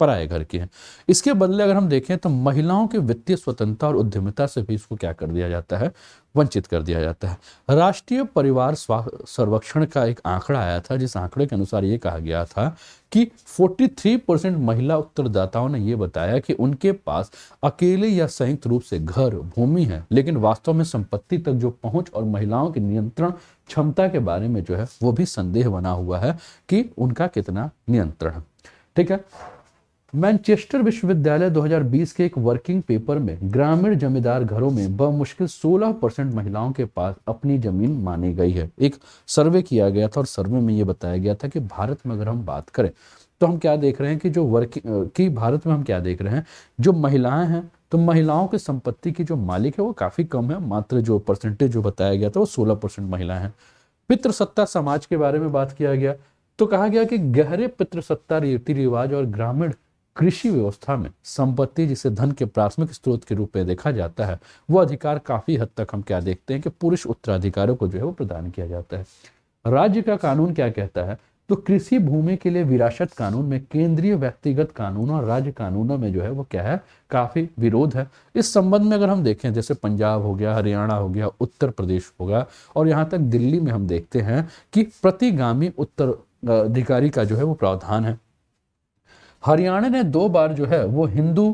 Speaker 1: पराए घर के हैं इसके बदले अगर हम देखें तो महिलाओं के वित्तीय स्वतंत्रता और उद्यमिता से भी इसको क्या कर दिया जाता है वंचित कर दिया जाता है राष्ट्रीय परिवार सर्वेक्षण का एक आंकड़ा आया था जिस आंकड़े के अनुसार ये कहा गया था कि 43 परसेंट महिला उत्तरदाताओं ने यह बताया कि उनके पास अकेले या संयुक्त रूप से घर भूमि है लेकिन वास्तव में संपत्ति तक जो पहुंच और महिलाओं के नियंत्रण क्षमता के बारे में जो है वो भी संदेह बना हुआ है कि उनका कितना नियंत्रण ठीक है मैनचेस्टर विश्वविद्यालय 2020 के एक वर्किंग पेपर में ग्रामीण जमींदार घरों में बमुश्किल 16 परसेंट महिलाओं के पास अपनी जमीन मानी गई है एक सर्वे किया गया था और सर्वे में ये बताया गया था कि भारत में अगर हम बात करें तो हम क्या देख रहे हैं कि जो वर्किंग की भारत में हम क्या देख रहे हैं जो महिलाएं हैं तो महिलाओं के संपत्ति की जो मालिक है वो काफ़ी कम है मात्र जो परसेंटेज जो बताया गया था वो सोलह परसेंट महिलाएं हैं पितृसत्ता समाज के बारे में बात किया गया तो कहा गया कि गहरे पितृसत्ता रीति रिवाज और ग्रामीण कृषि व्यवस्था में संपत्ति जिसे धन के प्राथमिक स्रोत के रूप में देखा जाता है वह अधिकार काफी हद तक हम क्या देखते हैं कि पुरुष उत्तराधिकारों को जो है वो प्रदान किया जाता है राज्य का कानून क्या कहता है तो कृषि भूमि के लिए विरासत कानून में केंद्रीय व्यक्तिगत कानून और राज्य कानूनों में जो है वो क्या है काफ़ी विरोध है इस संबंध में अगर हम देखें जैसे पंजाब हो गया हरियाणा हो गया उत्तर प्रदेश हो गया और यहाँ तक दिल्ली में हम देखते हैं कि प्रतिगामी उत्तर अधिकारी का जो है वो प्रावधान है हरियाणा ने दो बार जो है वो हिंदू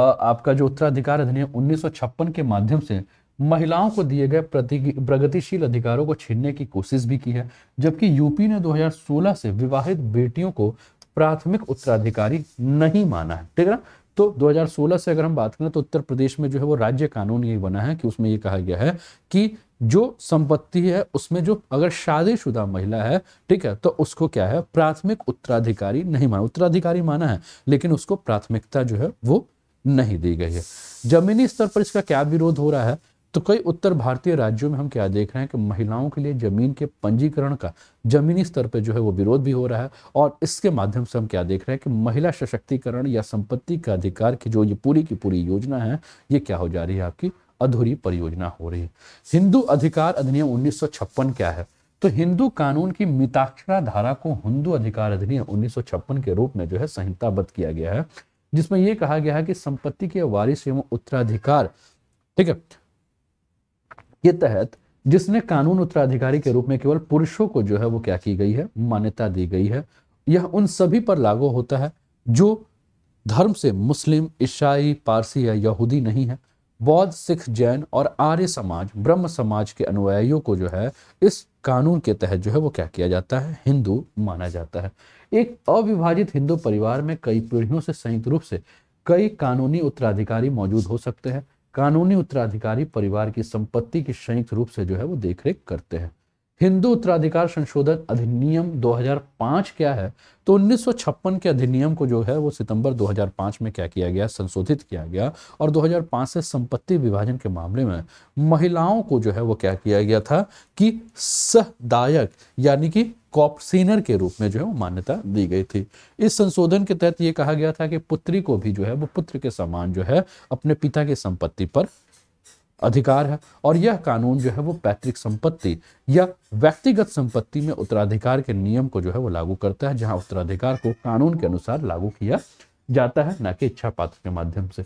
Speaker 1: आपका जो उत्तराधिकार अधिनियम उन्नीस के माध्यम से महिलाओं को दिए गए प्रगतिशील अधिकारों को छीनने की कोशिश भी की है जबकि यूपी ने 2016 से विवाहित बेटियों को प्राथमिक उत्तराधिकारी नहीं माना है ठीक है ना तो 2016 से अगर हम बात करें तो उत्तर प्रदेश में जो है वो राज्य कानून यही बना है कि उसमें ये कहा गया है कि जो संपत्ति है उसमें जो अगर शादीशुदा महिला है ठीक है तो उसको क्या है प्राथमिक उत्तराधिकारी नहीं माना उत्तराधिकारी माना है लेकिन उसको प्राथमिकता जो है वो नहीं दी गई है जमीनी स्तर पर इसका क्या विरोध हो रहा है तो कई उत्तर भारतीय राज्यों में हम क्या देख रहे हैं कि महिलाओं के लिए जमीन के पंजीकरण का जमीनी स्तर पर जो है वो विरोध भी हो रहा है और इसके माध्यम से हम क्या देख रहे हैं कि महिला सशक्तिकरण या संपत्ति का अधिकार की जो ये पूरी की पूरी योजना है ये क्या हो जा रही है आपकी अधूरी परियोजना हो रही है हिंदू अधिकार अधिनियम उन्नीस क्या है तो हिंदू कानून की मिताक्षरा धारा को हिंदू अधिकार अधिनियम उन्नीस के रूप में जो है संहिताबद्ध किया गया है जिसमें यह कहा गया है कि संपत्ति के वारिस एवं उत्तराधिकार ठीक है के तहत जिसने कानून उत्तराधिकारी के रूप में केवल पुरुषों को जो है वो क्या की गई है मान्यता दी गई है यह उन सभी पर लागू होता है जो धर्म से मुस्लिम ईसाई पारसी या यहूदी नहीं है बौद्ध सिख जैन और आर्य समाज ब्रह्म समाज के अनुयायियों को जो है इस कानून के तहत जो है वो क्या किया जाता है हिंदू माना जाता है एक अविभाजित हिंदू परिवार में कई पीढ़ियों से संयुक्त रूप से कई कानूनी उत्तराधिकारी मौजूद हो सकते हैं कानूनी उत्तराधिकारी परिवार की संपत्ति की संयुक्त रूप से जो है वो देखरेख करते हैं हिंदू उत्तराधिकार संशोधन अधिनियम 2005 क्या है तो 1956 के अधिनियम को जो है वो सितंबर 2005 में क्या किया गया संशोधित किया गया और 2005 से संपत्ति विभाजन के मामले में महिलाओं को जो है वो क्या किया गया था कि सहदायक यानी कि कॉपसीनर के रूप में जो है वो मान्यता दी गई थी इस संशोधन के तहत ये कहा गया था कि पुत्री को भी जो है वो पुत्र के समान जो है अपने पिता की संपत्ति पर अधिकार है और यह कानून जो है वो पैतृक संपत्ति या व्यक्तिगत संपत्ति में उत्तराधिकार के नियम को जो है वो लागू करता है जहां उत्तराधिकार को कानून के अनुसार लागू किया जाता है न कि इच्छा पात्र के माध्यम से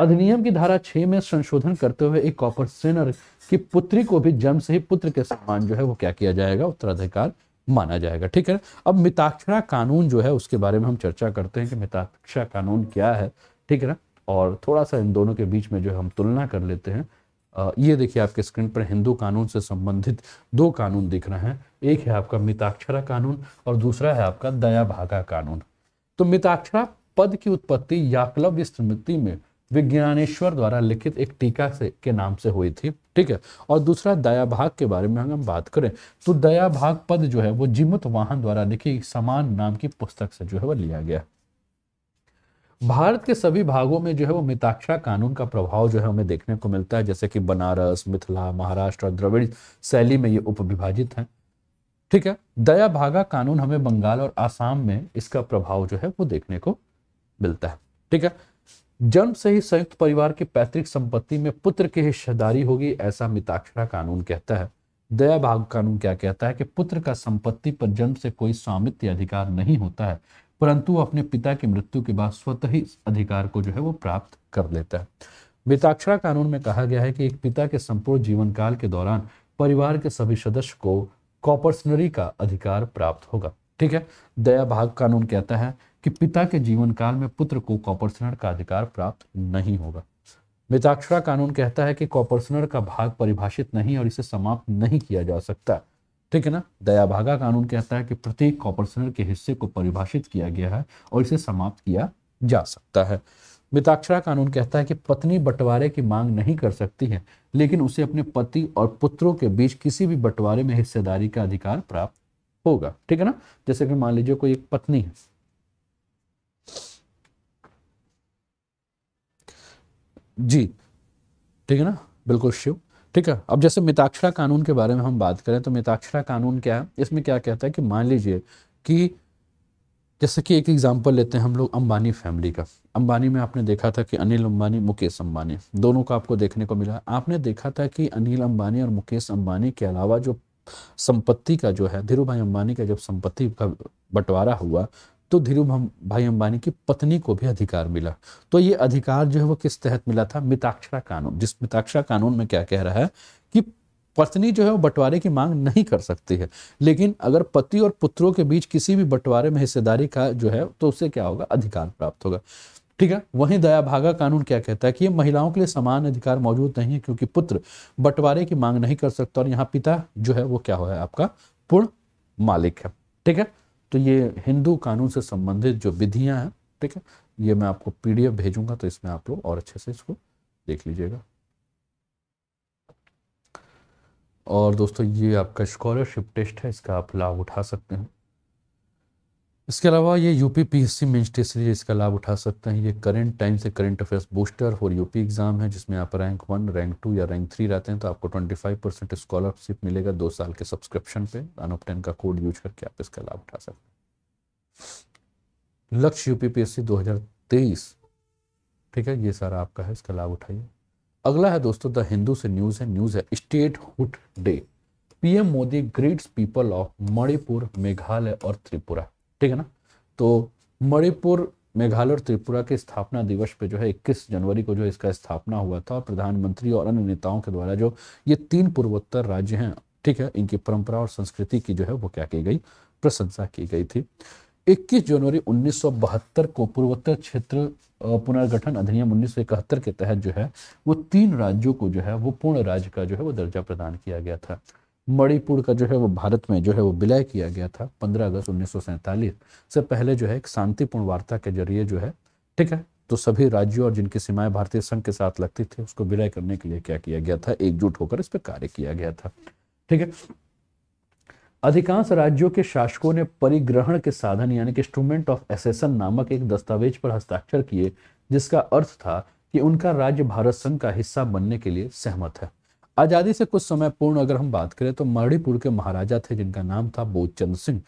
Speaker 1: अधिनियम की धारा छह में संशोधन करते हुए एक कॉपर सेनर की पुत्री को भी जन्म से ही पुत्र के समान जो है वो क्या किया जाएगा उत्तराधिकार माना जाएगा ठीक है अब मिताक्षरा कानून जो है उसके बारे में हम चर्चा करते हैं कि मिताक्षरा कानून क्या है ठीक है ना और थोड़ा सा इन दोनों के बीच में जो है हम तुलना कर लेते हैं ये देखिए आपके स्क्रीन पर हिंदू कानून से संबंधित दो कानून दिख रहे हैं एक है आपका मिताक्षरा कानून और दूसरा है आपका दया भागा कानून तो मिताक्षरा पद की उत्पत्ति याकलव्य स्मृति में विज्ञानेश्वर द्वारा लिखित एक टीका से के नाम से हुई थी ठीक है और दूसरा दया भाग के बारे में हम बात करें तो दया भाग पद जो है वो जीमत वाहन द्वारा लिखी समान नाम की पुस्तक से जो है वो लिया गया भारत के सभी भागों में जो है वो मिताक्षरा कानून का प्रभाव जो है हमें देखने को मिलता है जैसे कि बनारस मिथिला महाराष्ट्र और द्रविड़ शैली में ये उपविभाजित हैं ठीक है दया भागा कानून हमें बंगाल और आसाम में इसका प्रभाव जो है वो देखने को मिलता है ठीक है जन्म से ही संयुक्त परिवार की पैतृक संपत्ति में पुत्र की हिस्सेदारी होगी ऐसा मिताक्षरा कानून कहता है दया भाग कानून क्या कहता है कि पुत्र का संपत्ति पर जन्म से कोई स्वामित्व अधिकार नहीं होता है परंतु अपने पिता की मृत्यु के बाद स्वतः ही अधिकार को जो है वो प्राप्त कर लेता है मिताक्षरा कानून में कहा गया है कि एक पिता के संपूर्ण जीवन काल के दौरान परिवार के सभी सदस्य को कॉपर्सनरी का अधिकार प्राप्त होगा ठीक है दया भाग कानून कहता है कि पिता के जीवन काल में पुत्र को कॉपर्सनर का अधिकार प्राप्त नहीं होगा मिताक्षरा कानून कहता है कि कॉपर्सनर का भाग परिभाषित नहीं और इसे समाप्त नहीं किया जा सकता ठीक है ना दयाभागा कानून कहता है कि प्रत्येक कॉपरसनर के हिस्से को परिभाषित किया गया है और इसे समाप्त किया जा सकता है मिताक्षरा कानून कहता है कि पत्नी बंटवारे की मांग नहीं कर सकती है लेकिन उसे अपने पति और पुत्रों के बीच किसी भी बंटवारे में हिस्सेदारी का अधिकार प्राप्त होगा ठीक है ना जैसे कि मान लीजिए कोई एक पत्नी है जी ठीक है ना बिल्कुल शिव ठीक है अब जैसे मिताक्षरा कानून के बारे में हम बात करें तो मिताक्षरा कानून क्या है इसमें क्या कहता है कि मान लीजिए कि जैसे कि एक एग्जांपल लेते हैं हम लोग अंबानी फैमिली का अंबानी में आपने देखा था कि अनिल अंबानी मुकेश अंबानी दोनों का आपको देखने को मिला आपने देखा था कि अनिल अंबानी और मुकेश अंबानी के अलावा जो संपत्ति का जो है धीरू भाई अम्बानी का जब संपत्ति का बंटवारा हुआ तो धीरू भाई अंबानी की पत्नी को भी अधिकार मिला तो ये अधिकार जो है वो किस तहत मिला था मिताक्षरा कानून जिस मिताक्षरा कानून में क्या कह रहा है कि पत्नी जो है वो बंटवारे की मांग नहीं कर सकती है लेकिन अगर पति और पुत्रों के बीच किसी भी बंटवारे में हिस्सेदारी का जो है तो उससे क्या होगा अधिकार प्राप्त होगा ठीक है वहीं दयाभागा कानून क्या कहता है कि ये महिलाओं के लिए समान अधिकार मौजूद नहीं है क्योंकि पुत्र बंटवारे की मांग नहीं कर सकता और यहाँ पिता जो है वो क्या हो है आपका पूर्ण मालिक है ठीक है तो ये हिंदू कानून से संबंधित जो विधियां हैं ठीक है ये मैं आपको पीडीएफ भेजूंगा तो इसमें आप लोग और अच्छे से इसको देख लीजिएगा और दोस्तों ये आपका स्कॉलरशिप टेस्ट है इसका आप लाभ उठा सकते हैं इसके अलावा ये यूपी पीएससी मेन स्टेज इसका लाभ उठा सकते हैं ये करंट टाइम से करंट अफेयर्स बूस्टर और यूपी एग्जाम है जिसमें आप रैंक वन रैंक टू या रैंक थ्री रहते हैं तो आपको 25 परसेंट स्कॉलरशिप मिलेगा दो साल के सब्सक्रिप्शन पे टेन का कोड यूज करके आप इसका लाभ उठा सकते हैं लक्ष्य यू पी ठीक है ये सारा आपका है इसका लाभ उठाइए अगला है दोस्तों द हिंदू से न्यूज़ है न्यूज़ है statehood day PM Modi great people of Manipur Meghalaya और त्रिपुरा ठीक है ना तो मणिपुर मेघालय और त्रिपुरा के स्थापना दिवस पे जो है 21 जनवरी को जो इसका स्थापना हुआ था और प्रधानमंत्री और अन्य नेताओं के द्वारा जो ये तीन पूर्वोत्तर राज्य हैं ठीक है इनकी परंपरा और संस्कृति की जो है वो क्या की गई प्रशंसा की गई थी 21 जनवरी 1972 को पूर्वोत्तर क्षेत्र पुनर्गठन अधिनियम उन्नीस के तहत जो है वो तीन राज्यों को जो है वो पूर्ण राज्य का जो है वो दर्जा प्रदान किया गया था मणिपुर का जो है वो भारत में जो है वो विलय किया गया था 15 अगस्त उन्नीस से पहले जो है एक शांतिपूर्ण वार्ता के जरिए जो है ठीक है तो सभी राज्यों और जिनकी सीमाएं भारतीय संघ के साथ लगती थी उसको विलय करने के लिए क्या किया गया था एकजुट होकर इस पर कार्य किया गया था ठीक है अधिकांश राज्यों के शासकों ने परिग्रहण के साधन यानी कि इंस्ट्रूमेंट ऑफ एसेसन नामक एक दस्तावेज पर हस्ताक्षर किए जिसका अर्थ था कि उनका राज्य भारत संघ का हिस्सा बनने के लिए सहमत है आज़ादी से कुछ समय पूर्ण अगर हम बात करें तो मणिपुर के महाराजा थे जिनका नाम था बोधचंद सिंह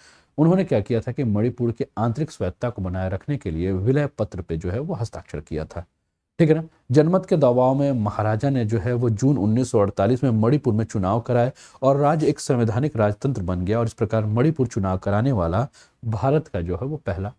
Speaker 1: उन्होंने क्या किया था कि मणिपुर के आंतरिक स्वायत्ता को बनाए रखने के लिए विलय पत्र पे जो है वो हस्ताक्षर किया था ठीक है ना जनमत के दबाव में महाराजा ने जो है वो जून 1948 में मणिपुर में चुनाव कराए और राज्य एक संवैधानिक राजतंत्र बन गया और इस प्रकार मणिपुर चुनाव कराने वाला भारत का जो है वो पहला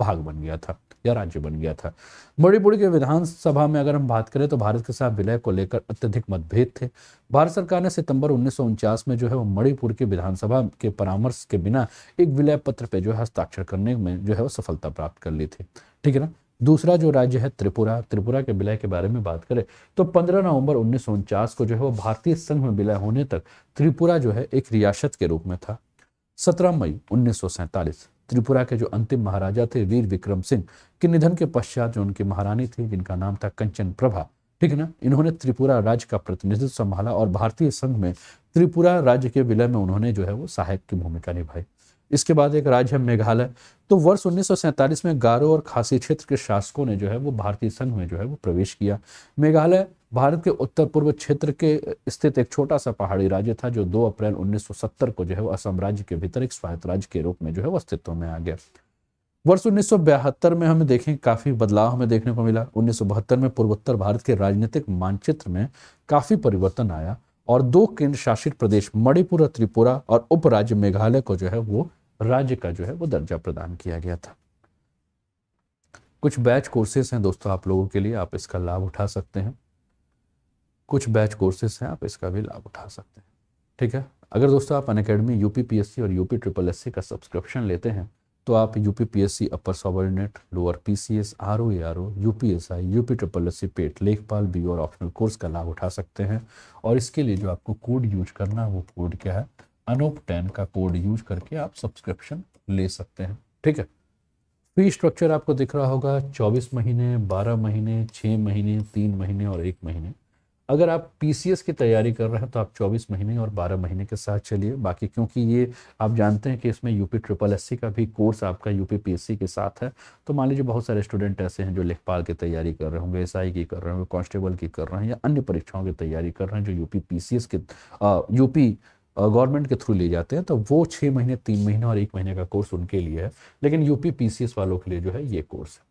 Speaker 1: भाग बन गया था या राज्य बन गया था मणिपुर के विधानसभा में अगर हम बात करें तो भारत के साथ विलय को लेकर अत्यधिक मतभेद थे भारत सरकार ने सितंबर उन्नीस में जो है वो मणिपुर के विधानसभा के परामर्श के बिना एक विलय पत्र पे जो है हस्ताक्षर करने में जो है वो सफलता प्राप्त कर ली थी ठीक है ना दूसरा जो राज्य है त्रिपुरा त्रिपुरा के विलय के बारे में बात करें तो 15 नवंबर उन्नीस को जो है वो भारतीय संघ में विलय होने तक त्रिपुरा जो है एक रियासत के रूप में था 17 मई उन्नीस त्रिपुरा के जो अंतिम महाराजा थे वीर विक्रम सिंह के निधन के पश्चात जो उनकी महारानी थी जिनका नाम था कंचन प्रभा ठीक है ना इन्होंने त्रिपुरा राज्य का प्रतिनिधित्व संभाला और भारतीय संघ में त्रिपुरा राज्य के विलय में उन्होंने जो है वो सहायक की भूमिका निभाई इसके बाद एक राज्य है मेघालय तो वर्ष उन्नीस में गारो और खासी क्षेत्र के शासकों ने जो है वो भारतीय संघ में जो है वो प्रवेश किया मेघालय भारत के उत्तर पूर्व क्षेत्र के स्थित एक छोटा सा पहाड़ी राज्य था जो 2 अप्रैल 1970 को जो है वो असम राज्य के भीतर एक स्वायत्त राज्य के रूप में जो है वो अस्तित्व में आ गया वर्ष उन्नीस में हमें देखें काफी बदलाव हमें देखने को मिला उन्नीस में पूर्वोत्तर भारत के राजनीतिक मानचित्र में काफी परिवर्तन आया और दो केंद्र शासित प्रदेश मणिपुर और त्रिपुरा और उपराज्य मेघालय को जो है वो राज्य का जो है वो दर्जा प्रदान किया गया था कुछ बैच कोर्सेस हैं दोस्तों आप लोगों के लिए आप इसका लाभ उठा सकते हैं कुछ बैच कोर्सेस हैं आप इसका भी लाभ उठा सकते हैं ठीक है अगर दोस्तों आप अन अकेडमी यू और U P triple S C का सब्सक्रिप्शन लेते हैं तो आप U P P S C upper subordinate lower P C S R O R O U P S I U P triple S C PET लेखपाल बी और ऑप्शनल कोर्स का लाभ उठा सकते हैं और इसके लिए जो आपको कोड यूज करना है वो कोड क्या है अनोप टेन का कोड यूज करके आप सब्सक्रिप्शन ले सकते हैं ठीक है फी स्ट्रक्चर आपको दिख रहा होगा चौबीस महीने बारह महीने छः महीने तीन महीने और एक महीने अगर आप पी की तैयारी कर रहे हैं तो आप 24 महीने और 12 महीने के साथ चलिए बाकी क्योंकि ये आप जानते हैं कि इसमें यूपी ट्रिपल एस का भी कोर्स आपका यूपी पी के साथ है तो मान लीजिए बहुत सारे स्टूडेंट ऐसे हैं जो लेखपाल की तैयारी कर रहे होंगे एस की कर रहे होंगे कांस्टेबल की कर रहे हैं या अन्य परीक्षाओं की तैयारी कर रहे हैं जो यूपी पी के यूपी गवर्नमेंट के थ्रू ले जाते हैं तो वो छः महीने तीन महीने और एक महीने का कोर्स उनके लिए है लेकिन यूपी पी वालों के लिए जो है ये कोर्स है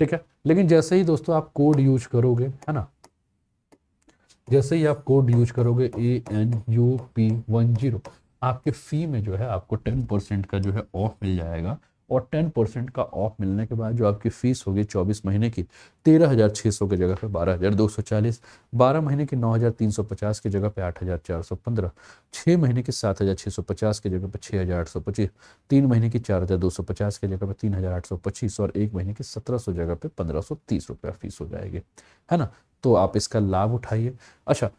Speaker 1: ठीक है लेकिन जैसे ही दोस्तों आप कोड यूज करोगे है ना जैसे ही आप कोड यूज करोगे A N U P one zero आपके फ़ी में जो है आपको टेन परसेंट का जो है ऑफ मिल जाएगा और टेन परसेंट का ऑफ मिलने के बाद जो आपकी फ़ीस होगी चौबीस महीने की तेरह हज़ार छः सौ की जगह पे बारह हज़ार दो सौ चालीस बारह महीने की नौ हज़ार तीन सौ पचास की जगह पे आठ हज़ार चार सौ पंद्रह छः महीने की सात हज़ार छः सौ पचास की जगह पे छः हज़ार आठ सौ पच्चीस तीन महीने की चार हज़ार दो सौ पचास की जगह पे तीन हज़ार आठ सौ पच्चीस और एक महीने की सत्रह सौ जगह पे पंद्रह सौ तीस रुपया फ़ीस हो जाएगी है ना तो आप इसका लाभ उठाइए अच्छा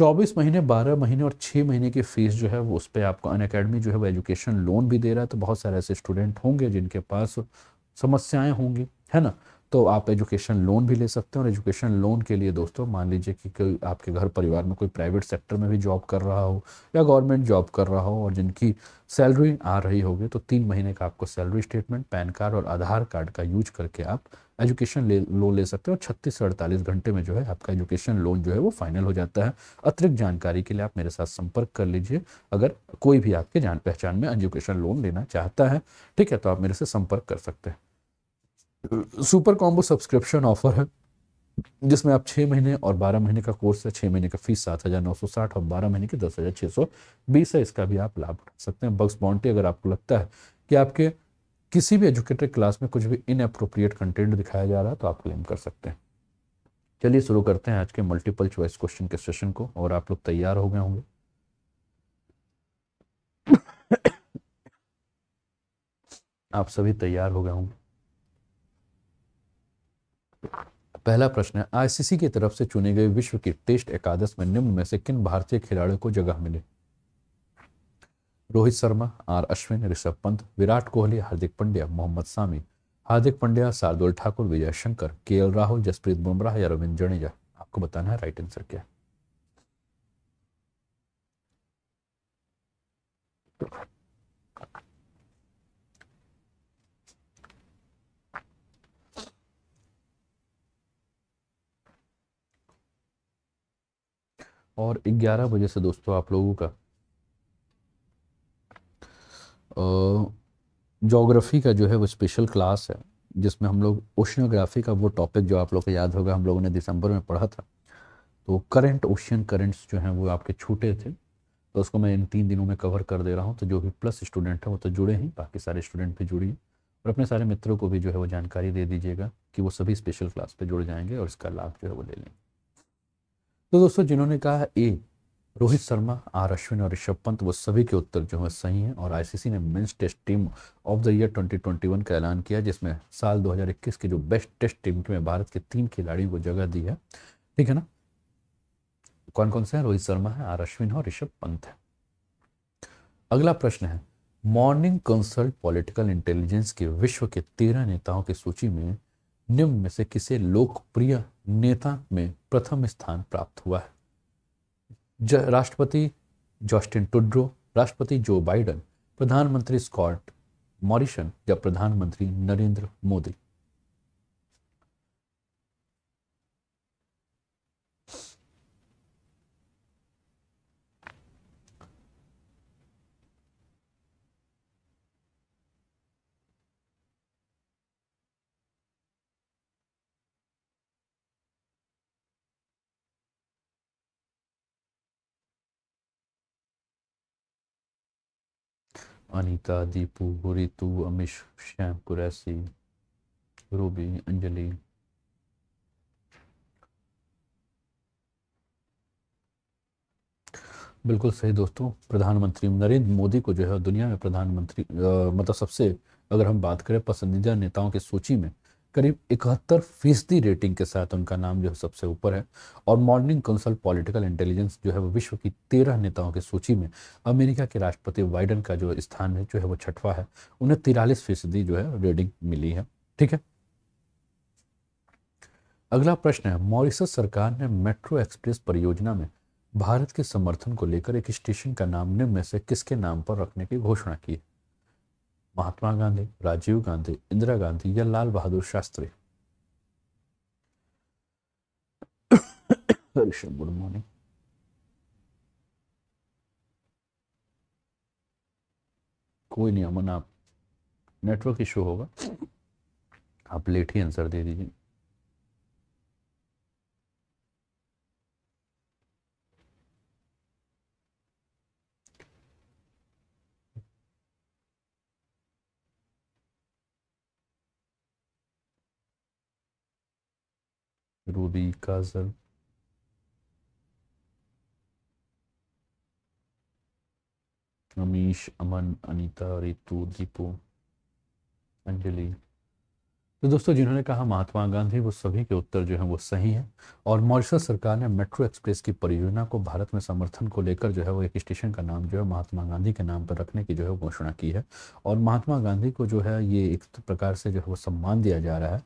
Speaker 1: 24 महीने 12 महीने और 6 महीने की फ़ीस जो है वो उस पर आपको अन अकेडमी जो है वो एजुकेशन लोन भी दे रहा है तो बहुत सारे ऐसे स्टूडेंट होंगे जिनके पास समस्याएं होंगी है ना तो आप एजुकेशन लोन भी ले सकते हैं और एजुकेशन लोन के लिए दोस्तों मान लीजिए कि कोई आपके घर परिवार में कोई प्राइवेट सेक्टर में भी जॉब कर रहा हो या गवर्नमेंट जॉब कर रहा हो और जिनकी सैलरी आ रही होगी तो तीन महीने का आपको सैलरी स्टेटमेंट पैन कार्ड और आधार कार्ड का यूज करके आप एजुकेशन लोन ले सकते हो और छत्तीस से अड़तालीस घंटे में जो है आपका एजुकेशन लोन जो है वो फाइनल हो जाता है अतिरिक्त जानकारी के लिए आप मेरे साथ संपर्क कर लीजिए अगर कोई भी आपके जान पहचान में एजुकेशन लोन लेना चाहता है ठीक है तो आप मेरे से संपर्क कर सकते हैं सुपर कॉम्बो सब्सक्रिप्शन ऑफर है जिसमें आप छः महीने और बारह महीने का कोर्स है छः महीने का फीस सात हज़ार नौ सौ साठ और बारह महीने की दस हज़ार छः सौ बीस है इसका भी आप लाभ उठा सकते हैं बक्स बाउंड्री अगर आपको लगता है कि आपके किसी भी एजुकेटेड क्लास में कुछ भी इनअप्रोप्रिएट कंटेंट दिखाया जा रहा है तो आप क्लेम कर सकते हैं चलिए शुरू करते हैं आज के मल्टीपल चॉइस क्वेश्चन के सेशन को और आप लोग तैयार हो गए होंगे आप सभी तैयार हो गए होंगे पहला प्रश्न है आईसीसी की तरफ से चुने गए विश्व की टेस्ट एकादश में निम्न में से किन भारतीय खिलाड़ियों को जगह मिली रोहित शर्मा आर अश्विन ऋषभ पंत विराट कोहली हार्दिक पंड्या मोहम्मद शामी हार्दिक पंड्या शार्दुल ठाकुर विजय शंकर के राहुल जसप्रीत बुमराह या रविंद्र जडेजा आपको बताना है राइट आंसर क्या और 11 बजे से दोस्तों आप लोगों का जोग्राफ़ी का जो है वो स्पेशल क्लास है जिसमें हम लोग ओशनोग्राफी का वो टॉपिक जो आप लोग को याद होगा हम लोगों ने दिसंबर में पढ़ा था तो करंट ओशियन करंट्स जो हैं वो आपके छूटे थे तो उसको मैं इन तीन दिनों में कवर कर दे रहा हूँ तो जो भी प्लस स्टूडेंट हैं वो तो जुड़े हैं बाकी सारे स्टूडेंट भी हैं और अपने सारे मित्रों को भी जो है वो जानकारी दे दीजिएगा कि वो सभी स्पेशल क्लास पर जुड़ जाएंगे और इसका लाभ जो है वो ले लेंगे तो दोस्तों जिन्होंने कहा ए रोहित शर्मा आर अश्विन और ऋषभ पंत वो सभी के उत्तर जो है सही हैं और आईसीसी ने men's test team of the year 2021 का ऐलान किया जिसमें साल 2021 के जो बेस्ट टेस्ट टीम में भारत के तीन खिलाड़ियों को जगह दी है ठीक है ना कौन कौन से हैं रोहित शर्मा है आर अश्विन और ऋषभ पंत है अगला प्रश्न है मॉर्निंग कंसल्ट पॉलिटिकल इंटेलिजेंस के विश्व के तेरह नेताओं की सूची में निम्न में से किसे लोकप्रिय नेता में प्रथम स्थान प्राप्त हुआ है राष्ट्रपति जॉस्टिन टुड्रो राष्ट्रपति जो बाइडन प्रधानमंत्री स्कॉट मॉरिशन या प्रधानमंत्री नरेंद्र मोदी अनीता दीपू रितु अमिश श्याम कुरैसी रूबी अंजलि बिल्कुल सही दोस्तों प्रधानमंत्री नरेंद्र मोदी को जो है दुनिया में प्रधानमंत्री मतलब सबसे अगर हम बात करें पसंदीदा नेताओं की सूची में करीब इकहत्तर फीसदी रेटिंग के साथ उनका नाम जो है सबसे ऊपर है और मॉर्निंग कंसल पॉलिटिकल इंटेलिजेंस जो है वो विश्व की तेरह नेताओं की सूची में अमेरिका के राष्ट्रपति बाइडन का जो स्थान है जो है वो छठवा है उन्हें तिरालीस फीसदी जो है रेटिंग मिली है ठीक है अगला प्रश्न है मॉरिसस सरकार ने मेट्रो एक्सप्रेस परियोजना में भारत के समर्थन को लेकर एक स्टेशन का नाम निम्न में से किसके नाम पर रखने की घोषणा की है महात्मा गांधी राजीव गांधी इंदिरा गांधी या लाल बहादुर शास्त्री गुड मॉर्निंग कोई नहीं अमन आप नेटवर्क इशू होगा आप लेट ही आंसर दे दीजिए डोली काजल अमीश अमन अनीता रितु दीपू अंजलि तो दोस्तों जिन्होंने कहा महात्मा गांधी वो सभी के उत्तर जो है वो सही है और मॉरिशस सरकार ने मेट्रो एक्सप्रेस की परियोजना को भारत में समर्थन को लेकर जो है वो एक स्टेशन का नाम जो है महात्मा गांधी के नाम पर रखने की जो है घोषणा की है और महात्मा गांधी को जो है ये एक प्रकार से जो है वो सम्मान दिया जा रहा है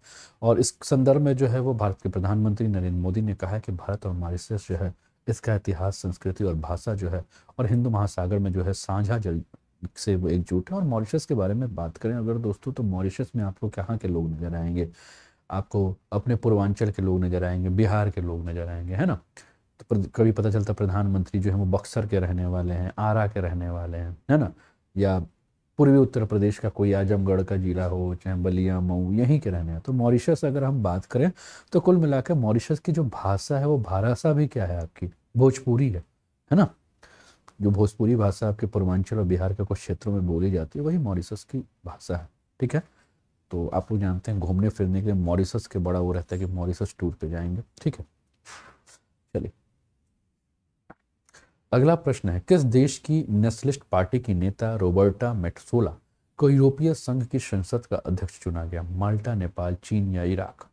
Speaker 1: और इस संदर्भ में जो है वो भारत के प्रधानमंत्री नरेंद्र मोदी ने कहा है कि भारत और मॉरिशस जो है इसका इतिहास संस्कृति और भाषा जो है और हिंदू महासागर में जो है साझा जल से वो एकजुट है और मॉरिशस के बारे में बात करें अगर दोस्तों तो मॉरिशस में आपको कहाँ के लोग नज़र आएंगे आपको अपने पूर्वांचल के लोग नज़र आएंगे बिहार के लोग नज़र आएंगे है ना तो कभी पता चलता प्रधानमंत्री जो है वो बक्सर के रहने वाले हैं आरा के रहने वाले हैं है ना या पूर्वी उत्तर प्रदेश का कोई आजमगढ़ का जिला हो चाहे बलिया मऊ यहीं के रहने हैं तो मॉरिशस अगर हम बात करें तो कुल मिलाकर मॉरिशस की जो भाषा है वो भारासा भी क्या है आपकी भोजपुरी है है ना जो भोजपुरी भाषा आपके पूर्वांचल और बिहार के कुछ क्षेत्रों में बोली जाती है वही मॉरिसस की भाषा है ठीक है तो आप लोग जानते हैं घूमने फिरने के लिए मॉरिसस के बड़ा वो रहता है कि मॉरिसस टूर पे जाएंगे ठीक है चलिए अगला प्रश्न है किस देश की नेशनलिस्ट पार्टी की नेता रोबर्टा मेटसोला को यूरोपीय संघ की संसद का अध्यक्ष चुना गया माल्टा नेपाल चीन या इराक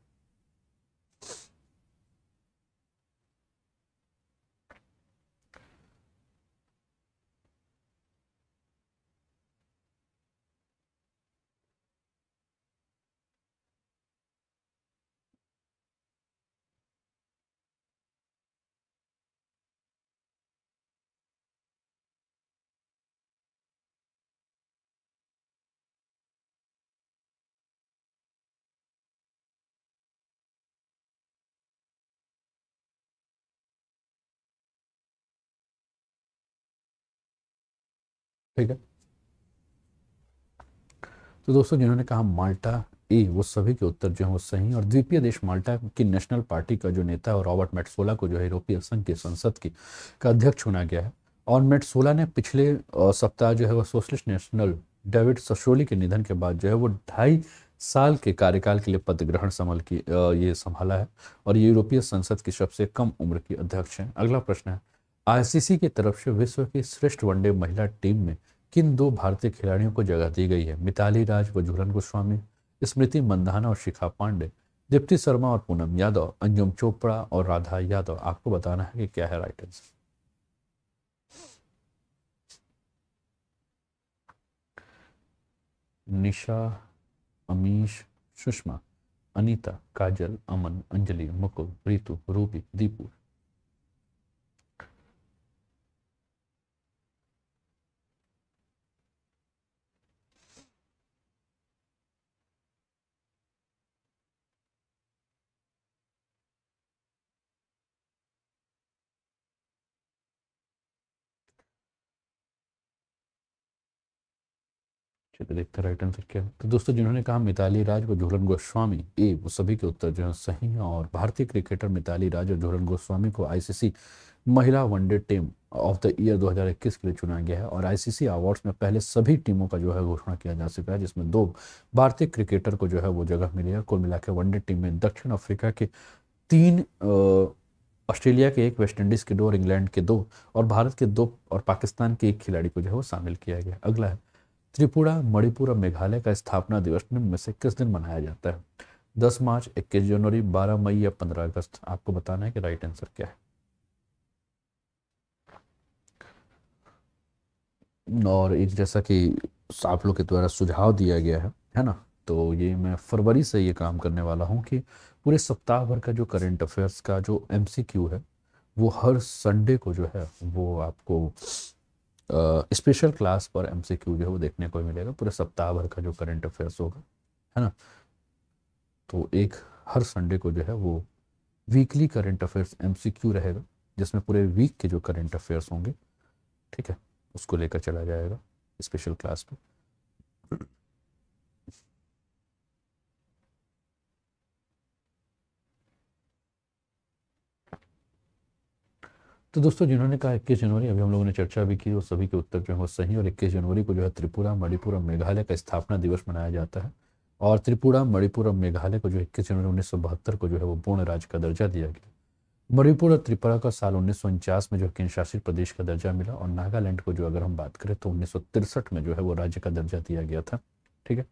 Speaker 1: ठीक है तो दोस्तों जिन्होंने कहा माल्टा ए वो सभी के उत्तर जो है वो सही और द्वीपीय देश माल्टा की नेशनल पार्टी का जो नेता है रॉबर्ट मेटसोला को जो है यूरोपीय संघ की संसद की का अध्यक्ष चुना गया है और मेटसोला ने पिछले सप्ताह जो है वो सोशलिस्ट नेशनल डेविड सशोली के निधन के बाद जो है वो ढाई साल के कार्यकाल के लिए पद ग्रहण संभल की ये संभाला है और ये यूरोपीय संसद की सबसे कम उम्र की अध्यक्ष हैं अगला प्रश्न है आईसीसी की तरफ से विश्व की श्रेष्ठ वनडे महिला टीम में किन दो भारतीय खिलाड़ियों को जगह दी गई है मिताली राज व झूलन गोस्वामी स्मृति मंदाना और शिखा पांडे दीप्ति शर्मा और पूनम यादव अंजुम चोपड़ा और राधा यादव आपको बताना है कि क्या है राइट आंसर निशा अमीश सुषमा अनीता काजल अमन अंजलि मुकुल रितु रूपी दीपू चलिए देखते राइट आंसर क्या है तो दोस्तों जिन्होंने कहा मिताली राज व झूलन गोस्वामी ए वो सभी के उत्तर जो है सही हैं और भारतीय क्रिकेटर मिताली राज और झूलन गोस्वामी को आईसीसी महिला one day team of the year 2021 के लिए चुना गया है और आईसीसी अवार्ड्स में पहले सभी टीमों का जो है घोषणा किया जा चुका है जिसमें दो भारतीय क्रिकेटर को जो है वो जगह मिली है कुल मिला वनडे टीम में दक्षिण अफ्रीका के तीन ऑस्ट्रेलिया के एक वेस्ट इंडीज़ के दो और इंग्लैंड के दो और भारत के दो और पाकिस्तान के एक खिलाड़ी को जो है वो शामिल किया गया अगला है त्रिपुरा मणिपुर और मेघालय का स्थापना दिवस निम्न में से किस दिन मनाया जाता है दस मार्च इक्कीस जनवरी बारह मई या पंद्रह अगस्त आपको बताना है कि राइट आंसर क्या है और एक जैसा कि आप लोग के द्वारा सुझाव दिया गया है है ना तो ये मैं फरवरी से ये काम करने वाला हूँ कि पूरे सप्ताह भर का जो करेंट अफेयर्स का जो एमसीक्यू है वो हर संडे को जो है वो आपको स्पेशल क्लास पर क्यू जो है वो देखने को मिलेगा पूरे सप्ताह भर का जो करंट अफेयर्स होगा है ना तो एक हर संडे को जो है वो वीकली करंट अफेयर्स क्यू रहेगा जिसमें पूरे वीक के जो करंट अफेयर्स होंगे ठीक है उसको लेकर चला जाएगा स्पेशल क्लास पर तो दोस्तों जिन्होंने कहा इक्कीस जनवरी अभी हम लोगों ने चर्चा भी की वो सभी के उत्तर जो है वो सही और इक्कीस जनवरी को जो है त्रिपुरा मणिपुर और मेघालय का स्थापना दिवस मनाया जाता है और त्रिपुरा मणिपुर और मेघालय को जो इक्कीस जनवरी उन्नीस को जो है वो पूर्ण राज्य का दर्जा दिया गया मणिपुर और त्रिपुरा का साल उन्नीस में जो है केंद्रशासित प्रदेश का दर्जा मिला और नागालैंड को जो अगर हम बात करें तो उन्नीस में जो है वो राज्य का दर्जा दिया गया था ठीक है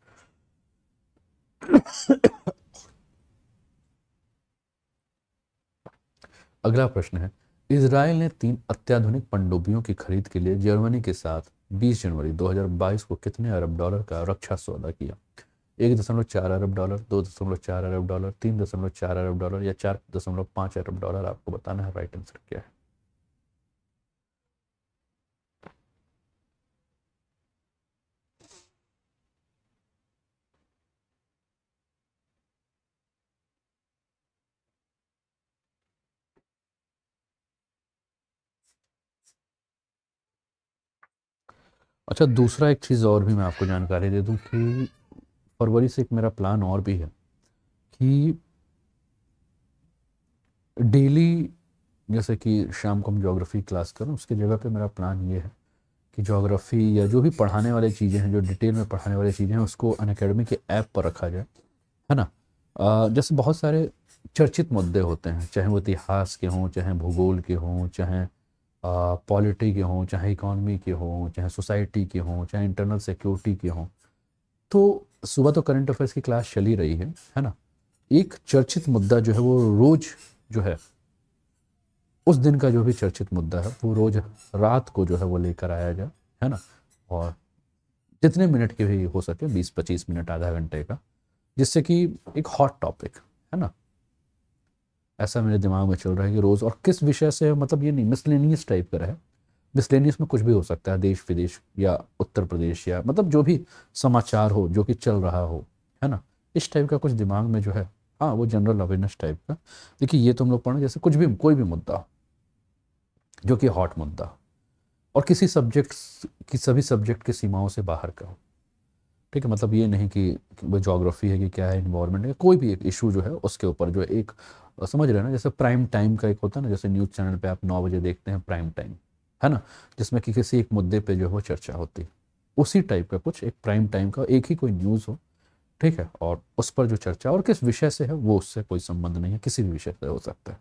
Speaker 1: अगला प्रश्न है इसराइल ने तीन अत्याधुनिक पनडुब्बियों की खरीद के लिए जर्मनी के साथ 20 जनवरी 2022 को कितने अरब डॉलर का रक्षा सौदा किया एक दशमलव चार अरब डॉलर दो दशमलव चार अरब डॉलर तीन दशमलव चार अरब डॉलर या चार दशमलव पाँच अरब डॉलर आपको बताना है राइट आंसर क्या है अच्छा दूसरा एक चीज़ और भी मैं आपको जानकारी दे दूं कि फरवरी से एक मेरा प्लान और भी है कि डेली जैसे कि शाम को हम जोग्राफ़ी क्लास करें उसकी जगह पे मेरा प्लान ये है कि जोग्राफ़ी या जो भी पढ़ाने वाली चीज़ें हैं जो डिटेल में पढ़ाने वाली चीज़ें हैं उसको अन के ऐप पर रखा जाए है ना जैसे बहुत सारे चर्चित मुद्दे होते हैं चाहे वो इतिहास के हों चाहे भूगोल के हों चाहे पॉलिटी के हों चाहे इकॉनमी के हों चाहे सोसाइटी के हों चाहे इंटरनल सिक्योरिटी के हों तो सुबह तो करंट अफेयर्स की क्लास चली रही है है ना एक चर्चित मुद्दा जो है वो रोज़ जो है उस दिन का जो भी चर्चित मुद्दा है वो रोज़ रात को जो है वो लेकर आया जाए है ना और जितने मिनट के भी हो सके बीस पच्चीस मिनट आधा घंटे का जिससे कि एक हॉट टॉपिक है ना ऐसा मेरे दिमाग में चल रहा है कि रोज़ और किस विषय से मतलब ये नहीं मिसलेनियस टाइप का है मिसलेनियस में कुछ भी हो सकता है देश विदेश या उत्तर प्रदेश या मतलब जो भी समाचार हो जो कि चल रहा हो है ना इस टाइप का कुछ दिमाग में जो है हाँ वो जनरल अवेयरनेस टाइप का देखिए ये तुम लोग पढ़ना जैसे कुछ भी कोई भी मुद्दा जो कि हॉट मुद्दा और किसी सब्जेक्ट की सभी सब्जेक्ट की सीमाओं से बाहर का हो ठीक है मतलब ये नहीं कि वो जोग्राफी है कि क्या है इन्वायरमेंट है कोई भी एक इशू जो है उसके ऊपर जो है एक समझ रहे हैं ना जैसे प्राइम टाइम का एक होता है ना जैसे न्यूज़ चैनल पे आप नौ बजे देखते हैं प्राइम टाइम है ना जिसमें कि किसी एक मुद्दे पे जो है वो चर्चा होती है उसी टाइप का कुछ एक प्राइम टाइम का एक ही कोई न्यूज़ हो ठीक है और उस पर जो चर्चा और किस विषय से है वो उससे कोई संबंध नहीं है किसी भी विषय से हो सकता है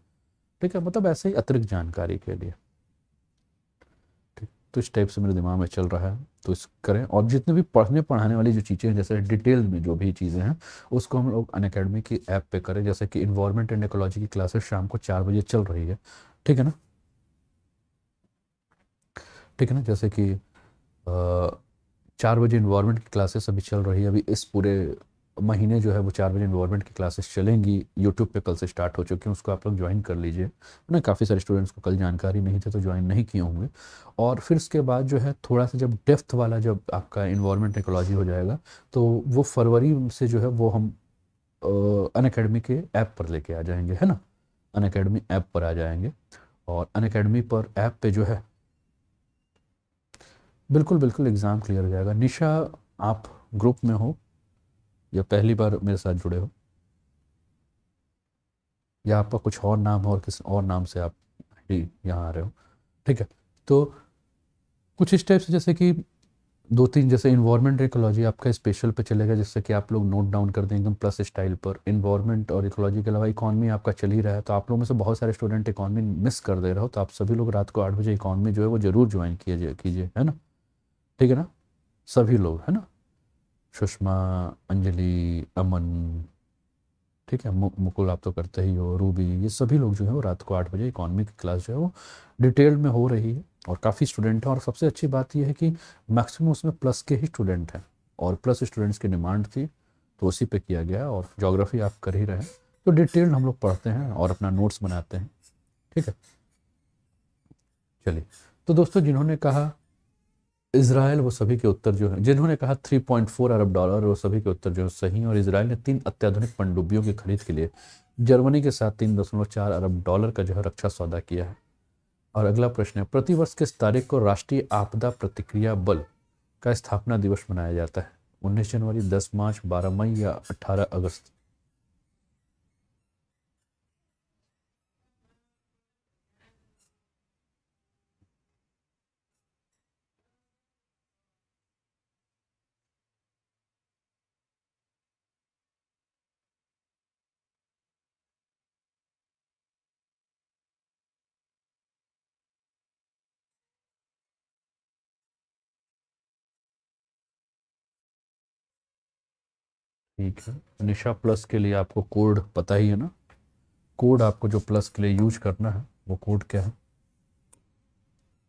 Speaker 1: ठीक है मतलब ऐसे ही अतिरिक्त जानकारी के लिए तो इस टाइप से मेरे दिमाग में चल रहा है तो इस करें और जितने भी पढ़ने पढ़ाने वाली जो चीज़ें हैं जैसे डिटेल में जो भी चीज़ें हैं उसको हम लोग अन अकेडमी की ऐप पे करें जैसे कि इन्वायरमेंट एंड एकोलॉजी की क्लासेस शाम को चार बजे चल रही है ठीक है ना ठीक है ना जैसे कि आ, चार बजे इन्वायरमेंट की क्लासेस अभी चल रही है अभी इस पूरे महीने जो है वो चार बजे इन्वायरमेंट की क्लासेस चलेंगी यूट्यूब पे कल से स्टार्ट हो चुकी हैं उसको आप लोग ज्वाइन कर लीजिए ना काफ़ी सारे स्टूडेंट्स को कल जानकारी नहीं थी तो ज्वाइन नहीं किए होंगे और फिर उसके बाद जो है थोड़ा सा जब डेफ्थ वाला जब आपका इन्वॉलमेंट एक्नोलॉजी हो जाएगा तो वो फरवरी से जो है वो हम अन अकेडमी के ऐप पर लेके आ जाएंगे है ना अन अकेडमी ऐप पर आ जाएंगे और अन अकेडमी पर ऐप पे जो है बिल्कुल बिल्कुल एग्ज़ाम क्लियर हो जाएगा निशा आप ग्रुप में हो या पहली बार मेरे साथ जुड़े हो या आपका कुछ और नाम हो और किस और नाम से आप ही यहाँ आ रहे हो ठीक है तो कुछ स्टेप्स जैसे कि दो तीन जैसे इन्वायरमेंट इकोलॉजी आपका स्पेशल पे चलेगा जिससे कि आप लोग नोट डाउन कर दें एकदम प्लस स्टाइल पर इन्वायरमेंट और इकोलॉजी के अलावा इकॉनमी आपका चल ही रहा है तो आप लोगों में से बहुत सारे स्टूडेंट इकॉनमी मिस कर दे रहे हो तो आप सभी लोग रात को आठ बजे इकॉनमी जो है वो जरूर ज्वाइन कीजिए कीजिए है ना ठीक है ना सभी लोग है ना सुषमा अंजलि अमन ठीक है मु, मुकुल आप तो करते ही हो रूबी ये सभी लोग जो है वो रात को आठ बजे इकॉनमी की क्लास जो है वो डिटेल में हो रही है और काफ़ी स्टूडेंट हैं और सबसे अच्छी बात यह है कि मैक्सिमम उसमें प्लस के ही स्टूडेंट हैं और प्लस स्टूडेंट्स की डिमांड थी तो उसी पे किया गया और जोग्राफी आप कर ही रहे हैं तो डिटेल हम लोग पढ़ते हैं और अपना नोट्स बनाते हैं ठीक है चलिए तो दोस्तों जिन्होंने कहा इसराइल वो सभी के उत्तर जो है जिन्होंने कहा 3.4 अरब डॉलर वो सभी के उत्तर जो है सही और इसराइल ने तीन अत्याधुनिक पनडुब्बियों की खरीद के लिए जर्मनी के साथ तीन दशमलव चार अरब डॉलर का जो है रक्षा सौदा किया है और अगला प्रश्न है प्रतिवर्ष किस तारीख को राष्ट्रीय आपदा प्रतिक्रिया बल का स्थापना दिवस मनाया जाता है उन्नीस जनवरी दस मार्च बारह मई या अट्ठारह अगस्त ठीक है निशा प्लस के लिए आपको कोड पता ही है ना कोड आपको जो प्लस के लिए यूज करना है वो कोड क्या है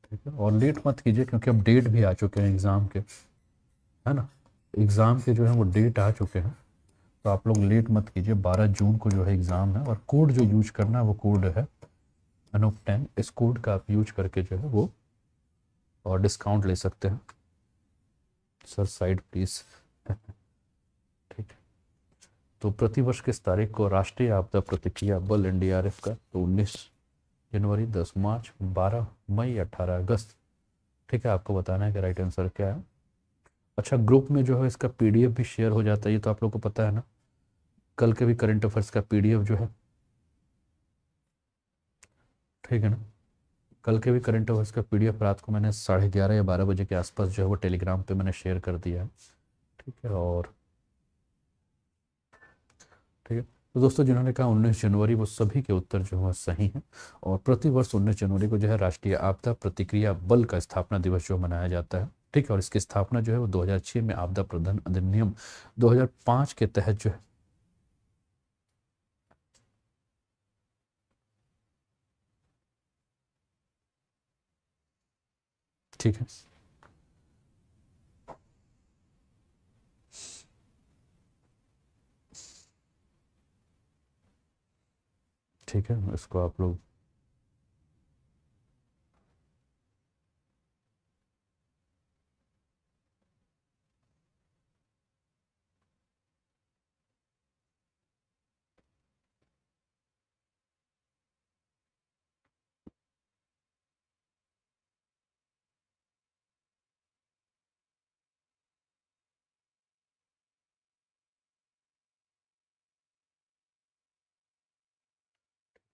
Speaker 1: ठीक है और लेट मत कीजिए क्योंकि अब डेट भी आ चुके हैं एग्ज़ाम के है ना एग्ज़ाम के जो है वो डेट आ चुके हैं तो आप लोग लेट मत कीजिए 12 जून को जो है एग्ज़ाम है और कोड जो यूज करना है वो कोड है अनूप टेन इस कोड का आप यूज करके जो है वो और डिस्काउंट ले सकते हैं सर साइड प्लीज़ तो प्रतिवर्ष किस तारीख को राष्ट्रीय आपदा प्रतिक्रिया बल एनडीआरएफ का तो 19 जनवरी 10 मार्च 12 मई 18 अगस्त ठीक है आपको बताना है कि राइट आंसर क्या है अच्छा ग्रुप में जो है इसका पीडीएफ भी शेयर हो जाता है ये तो आप लोग को पता है ना कल के भी करंट अफेयर्स का पीडीएफ जो है ठीक है ना कल के भी करंट अफेयर्स का पीडीएफ रात को मैंने साढ़े ग्यारह या बारह बजे के आसपास जो है वो टेलीग्राम पे मैंने शेयर कर दिया है ठीक है और ठीक है तो दोस्तों जिन्होंने कहा उन्नीस जनवरी वो सभी के उत्तर जो है सही हैं और प्रतिवर्ष उन्नीस जनवरी को जो है राष्ट्रीय आपदा प्रतिक्रिया बल का स्थापना दिवस जो मनाया जाता है ठीक है और इसकी स्थापना जो है वो 2006 में आपदा प्रबंधन अधिनियम 2005 के तहत जो है ठीक है ठीक है इसको आप लोग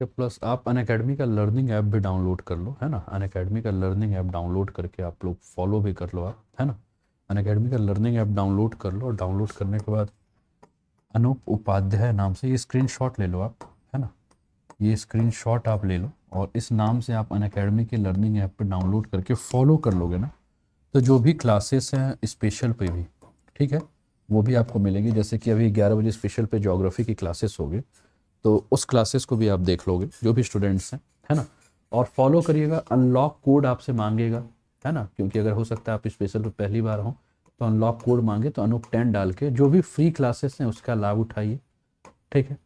Speaker 1: के प्लस आप अन का लर्निंग ऐप भी डाउनलोड कर लो है ना अन का लर्निंग ऐप डाउनलोड करके आप लोग फॉलो भी कर लो आप है ना अन का लर्निंग ऐप डाउनलोड कर लो और डाउनलोड करने के बाद अनूप उपाध्याय नाम से ये स्क्रीनशॉट ले लो आप है ना ये स्क्रीनशॉट आप ले लो और इस नाम से आप अन के लर्निंग ऐप पर डाउनलोड करके फॉलो कर लोगे ना तो जो भी क्लासेस हैं स्पेशल पे भी ठीक है वो भी आपको मिलेगी जैसे कि अभी ग्यारह बजे स्पेशल पे जोग्राफी की क्लासेस होगी तो उस क्लासेस को भी आप देख लोगे जो भी स्टूडेंट्स हैं है ना और फॉलो करिएगा अनलॉक कोड आपसे मांगेगा है ना क्योंकि अगर हो सकता है आप स्पेशल पहली बार हों तो अनलॉक कोड मांगे तो अनूप टेन डाल के जो भी फ्री क्लासेस हैं उसका लाभ उठाइए ठीक है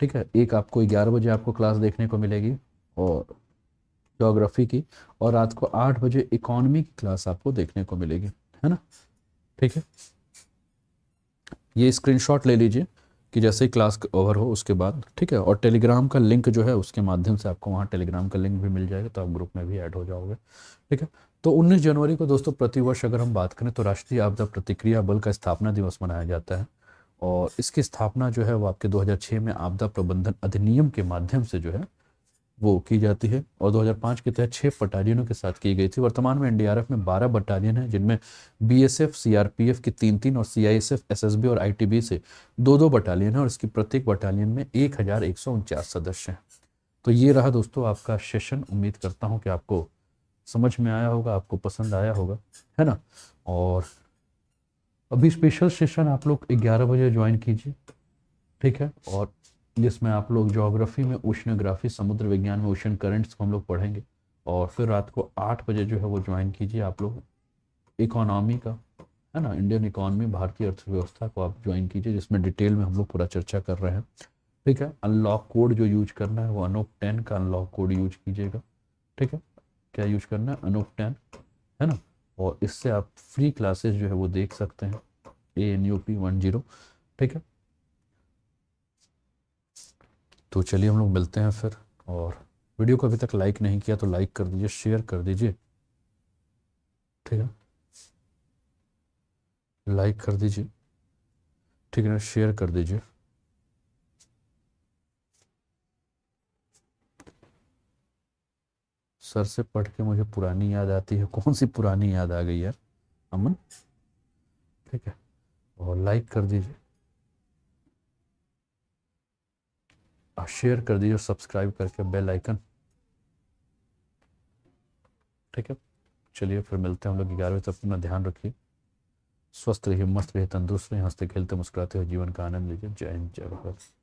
Speaker 1: ठीक है एक आपको ग्यारह बजे आपको क्लास देखने को मिलेगी और जोग्राफी की और रात को आठ बजे इकोनॉमी की क्लास आपको देखने को मिलेगी है ना ठीक है ये स्क्रीनशॉट ले लीजिए कि जैसे ही क्लास ओवर हो उसके बाद ठीक है और टेलीग्राम का लिंक जो है उसके माध्यम से आपको वहाँ टेलीग्राम का लिंक भी मिल जाएगा तो आप ग्रुप में भी ऐड हो जाओगे ठीक है तो 19 जनवरी को दोस्तों प्रतिवर्ष अगर हम बात करें तो राष्ट्रीय आपदा प्रतिक्रिया बल का स्थापना दिवस मनाया जाता है और इसकी स्थापना जो है वो आपके दो में आपदा प्रबंधन अधिनियम के माध्यम से जो है वो की जाती है और 2005 के तहत छः बटालियनों के साथ की गई थी वर्तमान में एनडीआरएफ में 12 बटालियन है जिनमें बीएसएफ, सीआरपीएफ की तीन तीन और सीआईएसएफ, एसएसबी और आईटीबी से दो दो बटालियन है और इसकी प्रत्येक बटालियन में एक हज़ार एक सौ उनचास सदस्य हैं तो ये रहा दोस्तों आपका सेशन उम्मीद करता हूँ कि आपको समझ में आया होगा आपको पसंद आया होगा है ना और अभी स्पेशल सेशन आप लोग ग्यारह बजे ज्वाइन कीजिए ठीक है और जिसमें आप लोग जोग्राफ़ी में ओशनोग्राफी समुद्र विज्ञान में ओशन करंट्स को हम लोग पढ़ेंगे और फिर रात को आठ बजे जो है वो ज्वाइन कीजिए आप लोग इकोनॉमी का है ना इंडियन इकोनॉमी भारतीय अर्थव्यवस्था को आप ज्वाइन कीजिए जिसमें डिटेल में हम लोग पूरा चर्चा कर रहे हैं ठीक है अनलॉक कोड जो यूज करना है वो अनोप टेन का अनलॉक कोड यूज कीजिएगा ठीक है क्या यूज करना है अनोप टेन है ना और इससे आप फ्री क्लासेस जो है वो देख सकते हैं A N U P one zero ठीक है तो चलिए हम लोग मिलते हैं फिर और वीडियो को अभी तक लाइक नहीं किया तो लाइक कर दीजिए शेयर कर दीजिए ठीक है लाइक कर दीजिए ठीक है ना शेयर कर दीजिए सर से पढ़ के मुझे पुरानी याद आती है कौन सी पुरानी याद आ गई यार अमन ठीक है और लाइक कर दीजिए शेयर कर दीजिए सब्सक्राइब करके बेल आइकन ठीक है चलिए फिर मिलते हैं हम लोग ग्यारहवें तक अपना ध्यान रखिए स्वस्थ रहिए मस्त रहिए तंदुरुस्त रहिए हंसते खेलते मुस्कुराते हुए जीवन का आनंद लीजिए जय हिंद जय भारत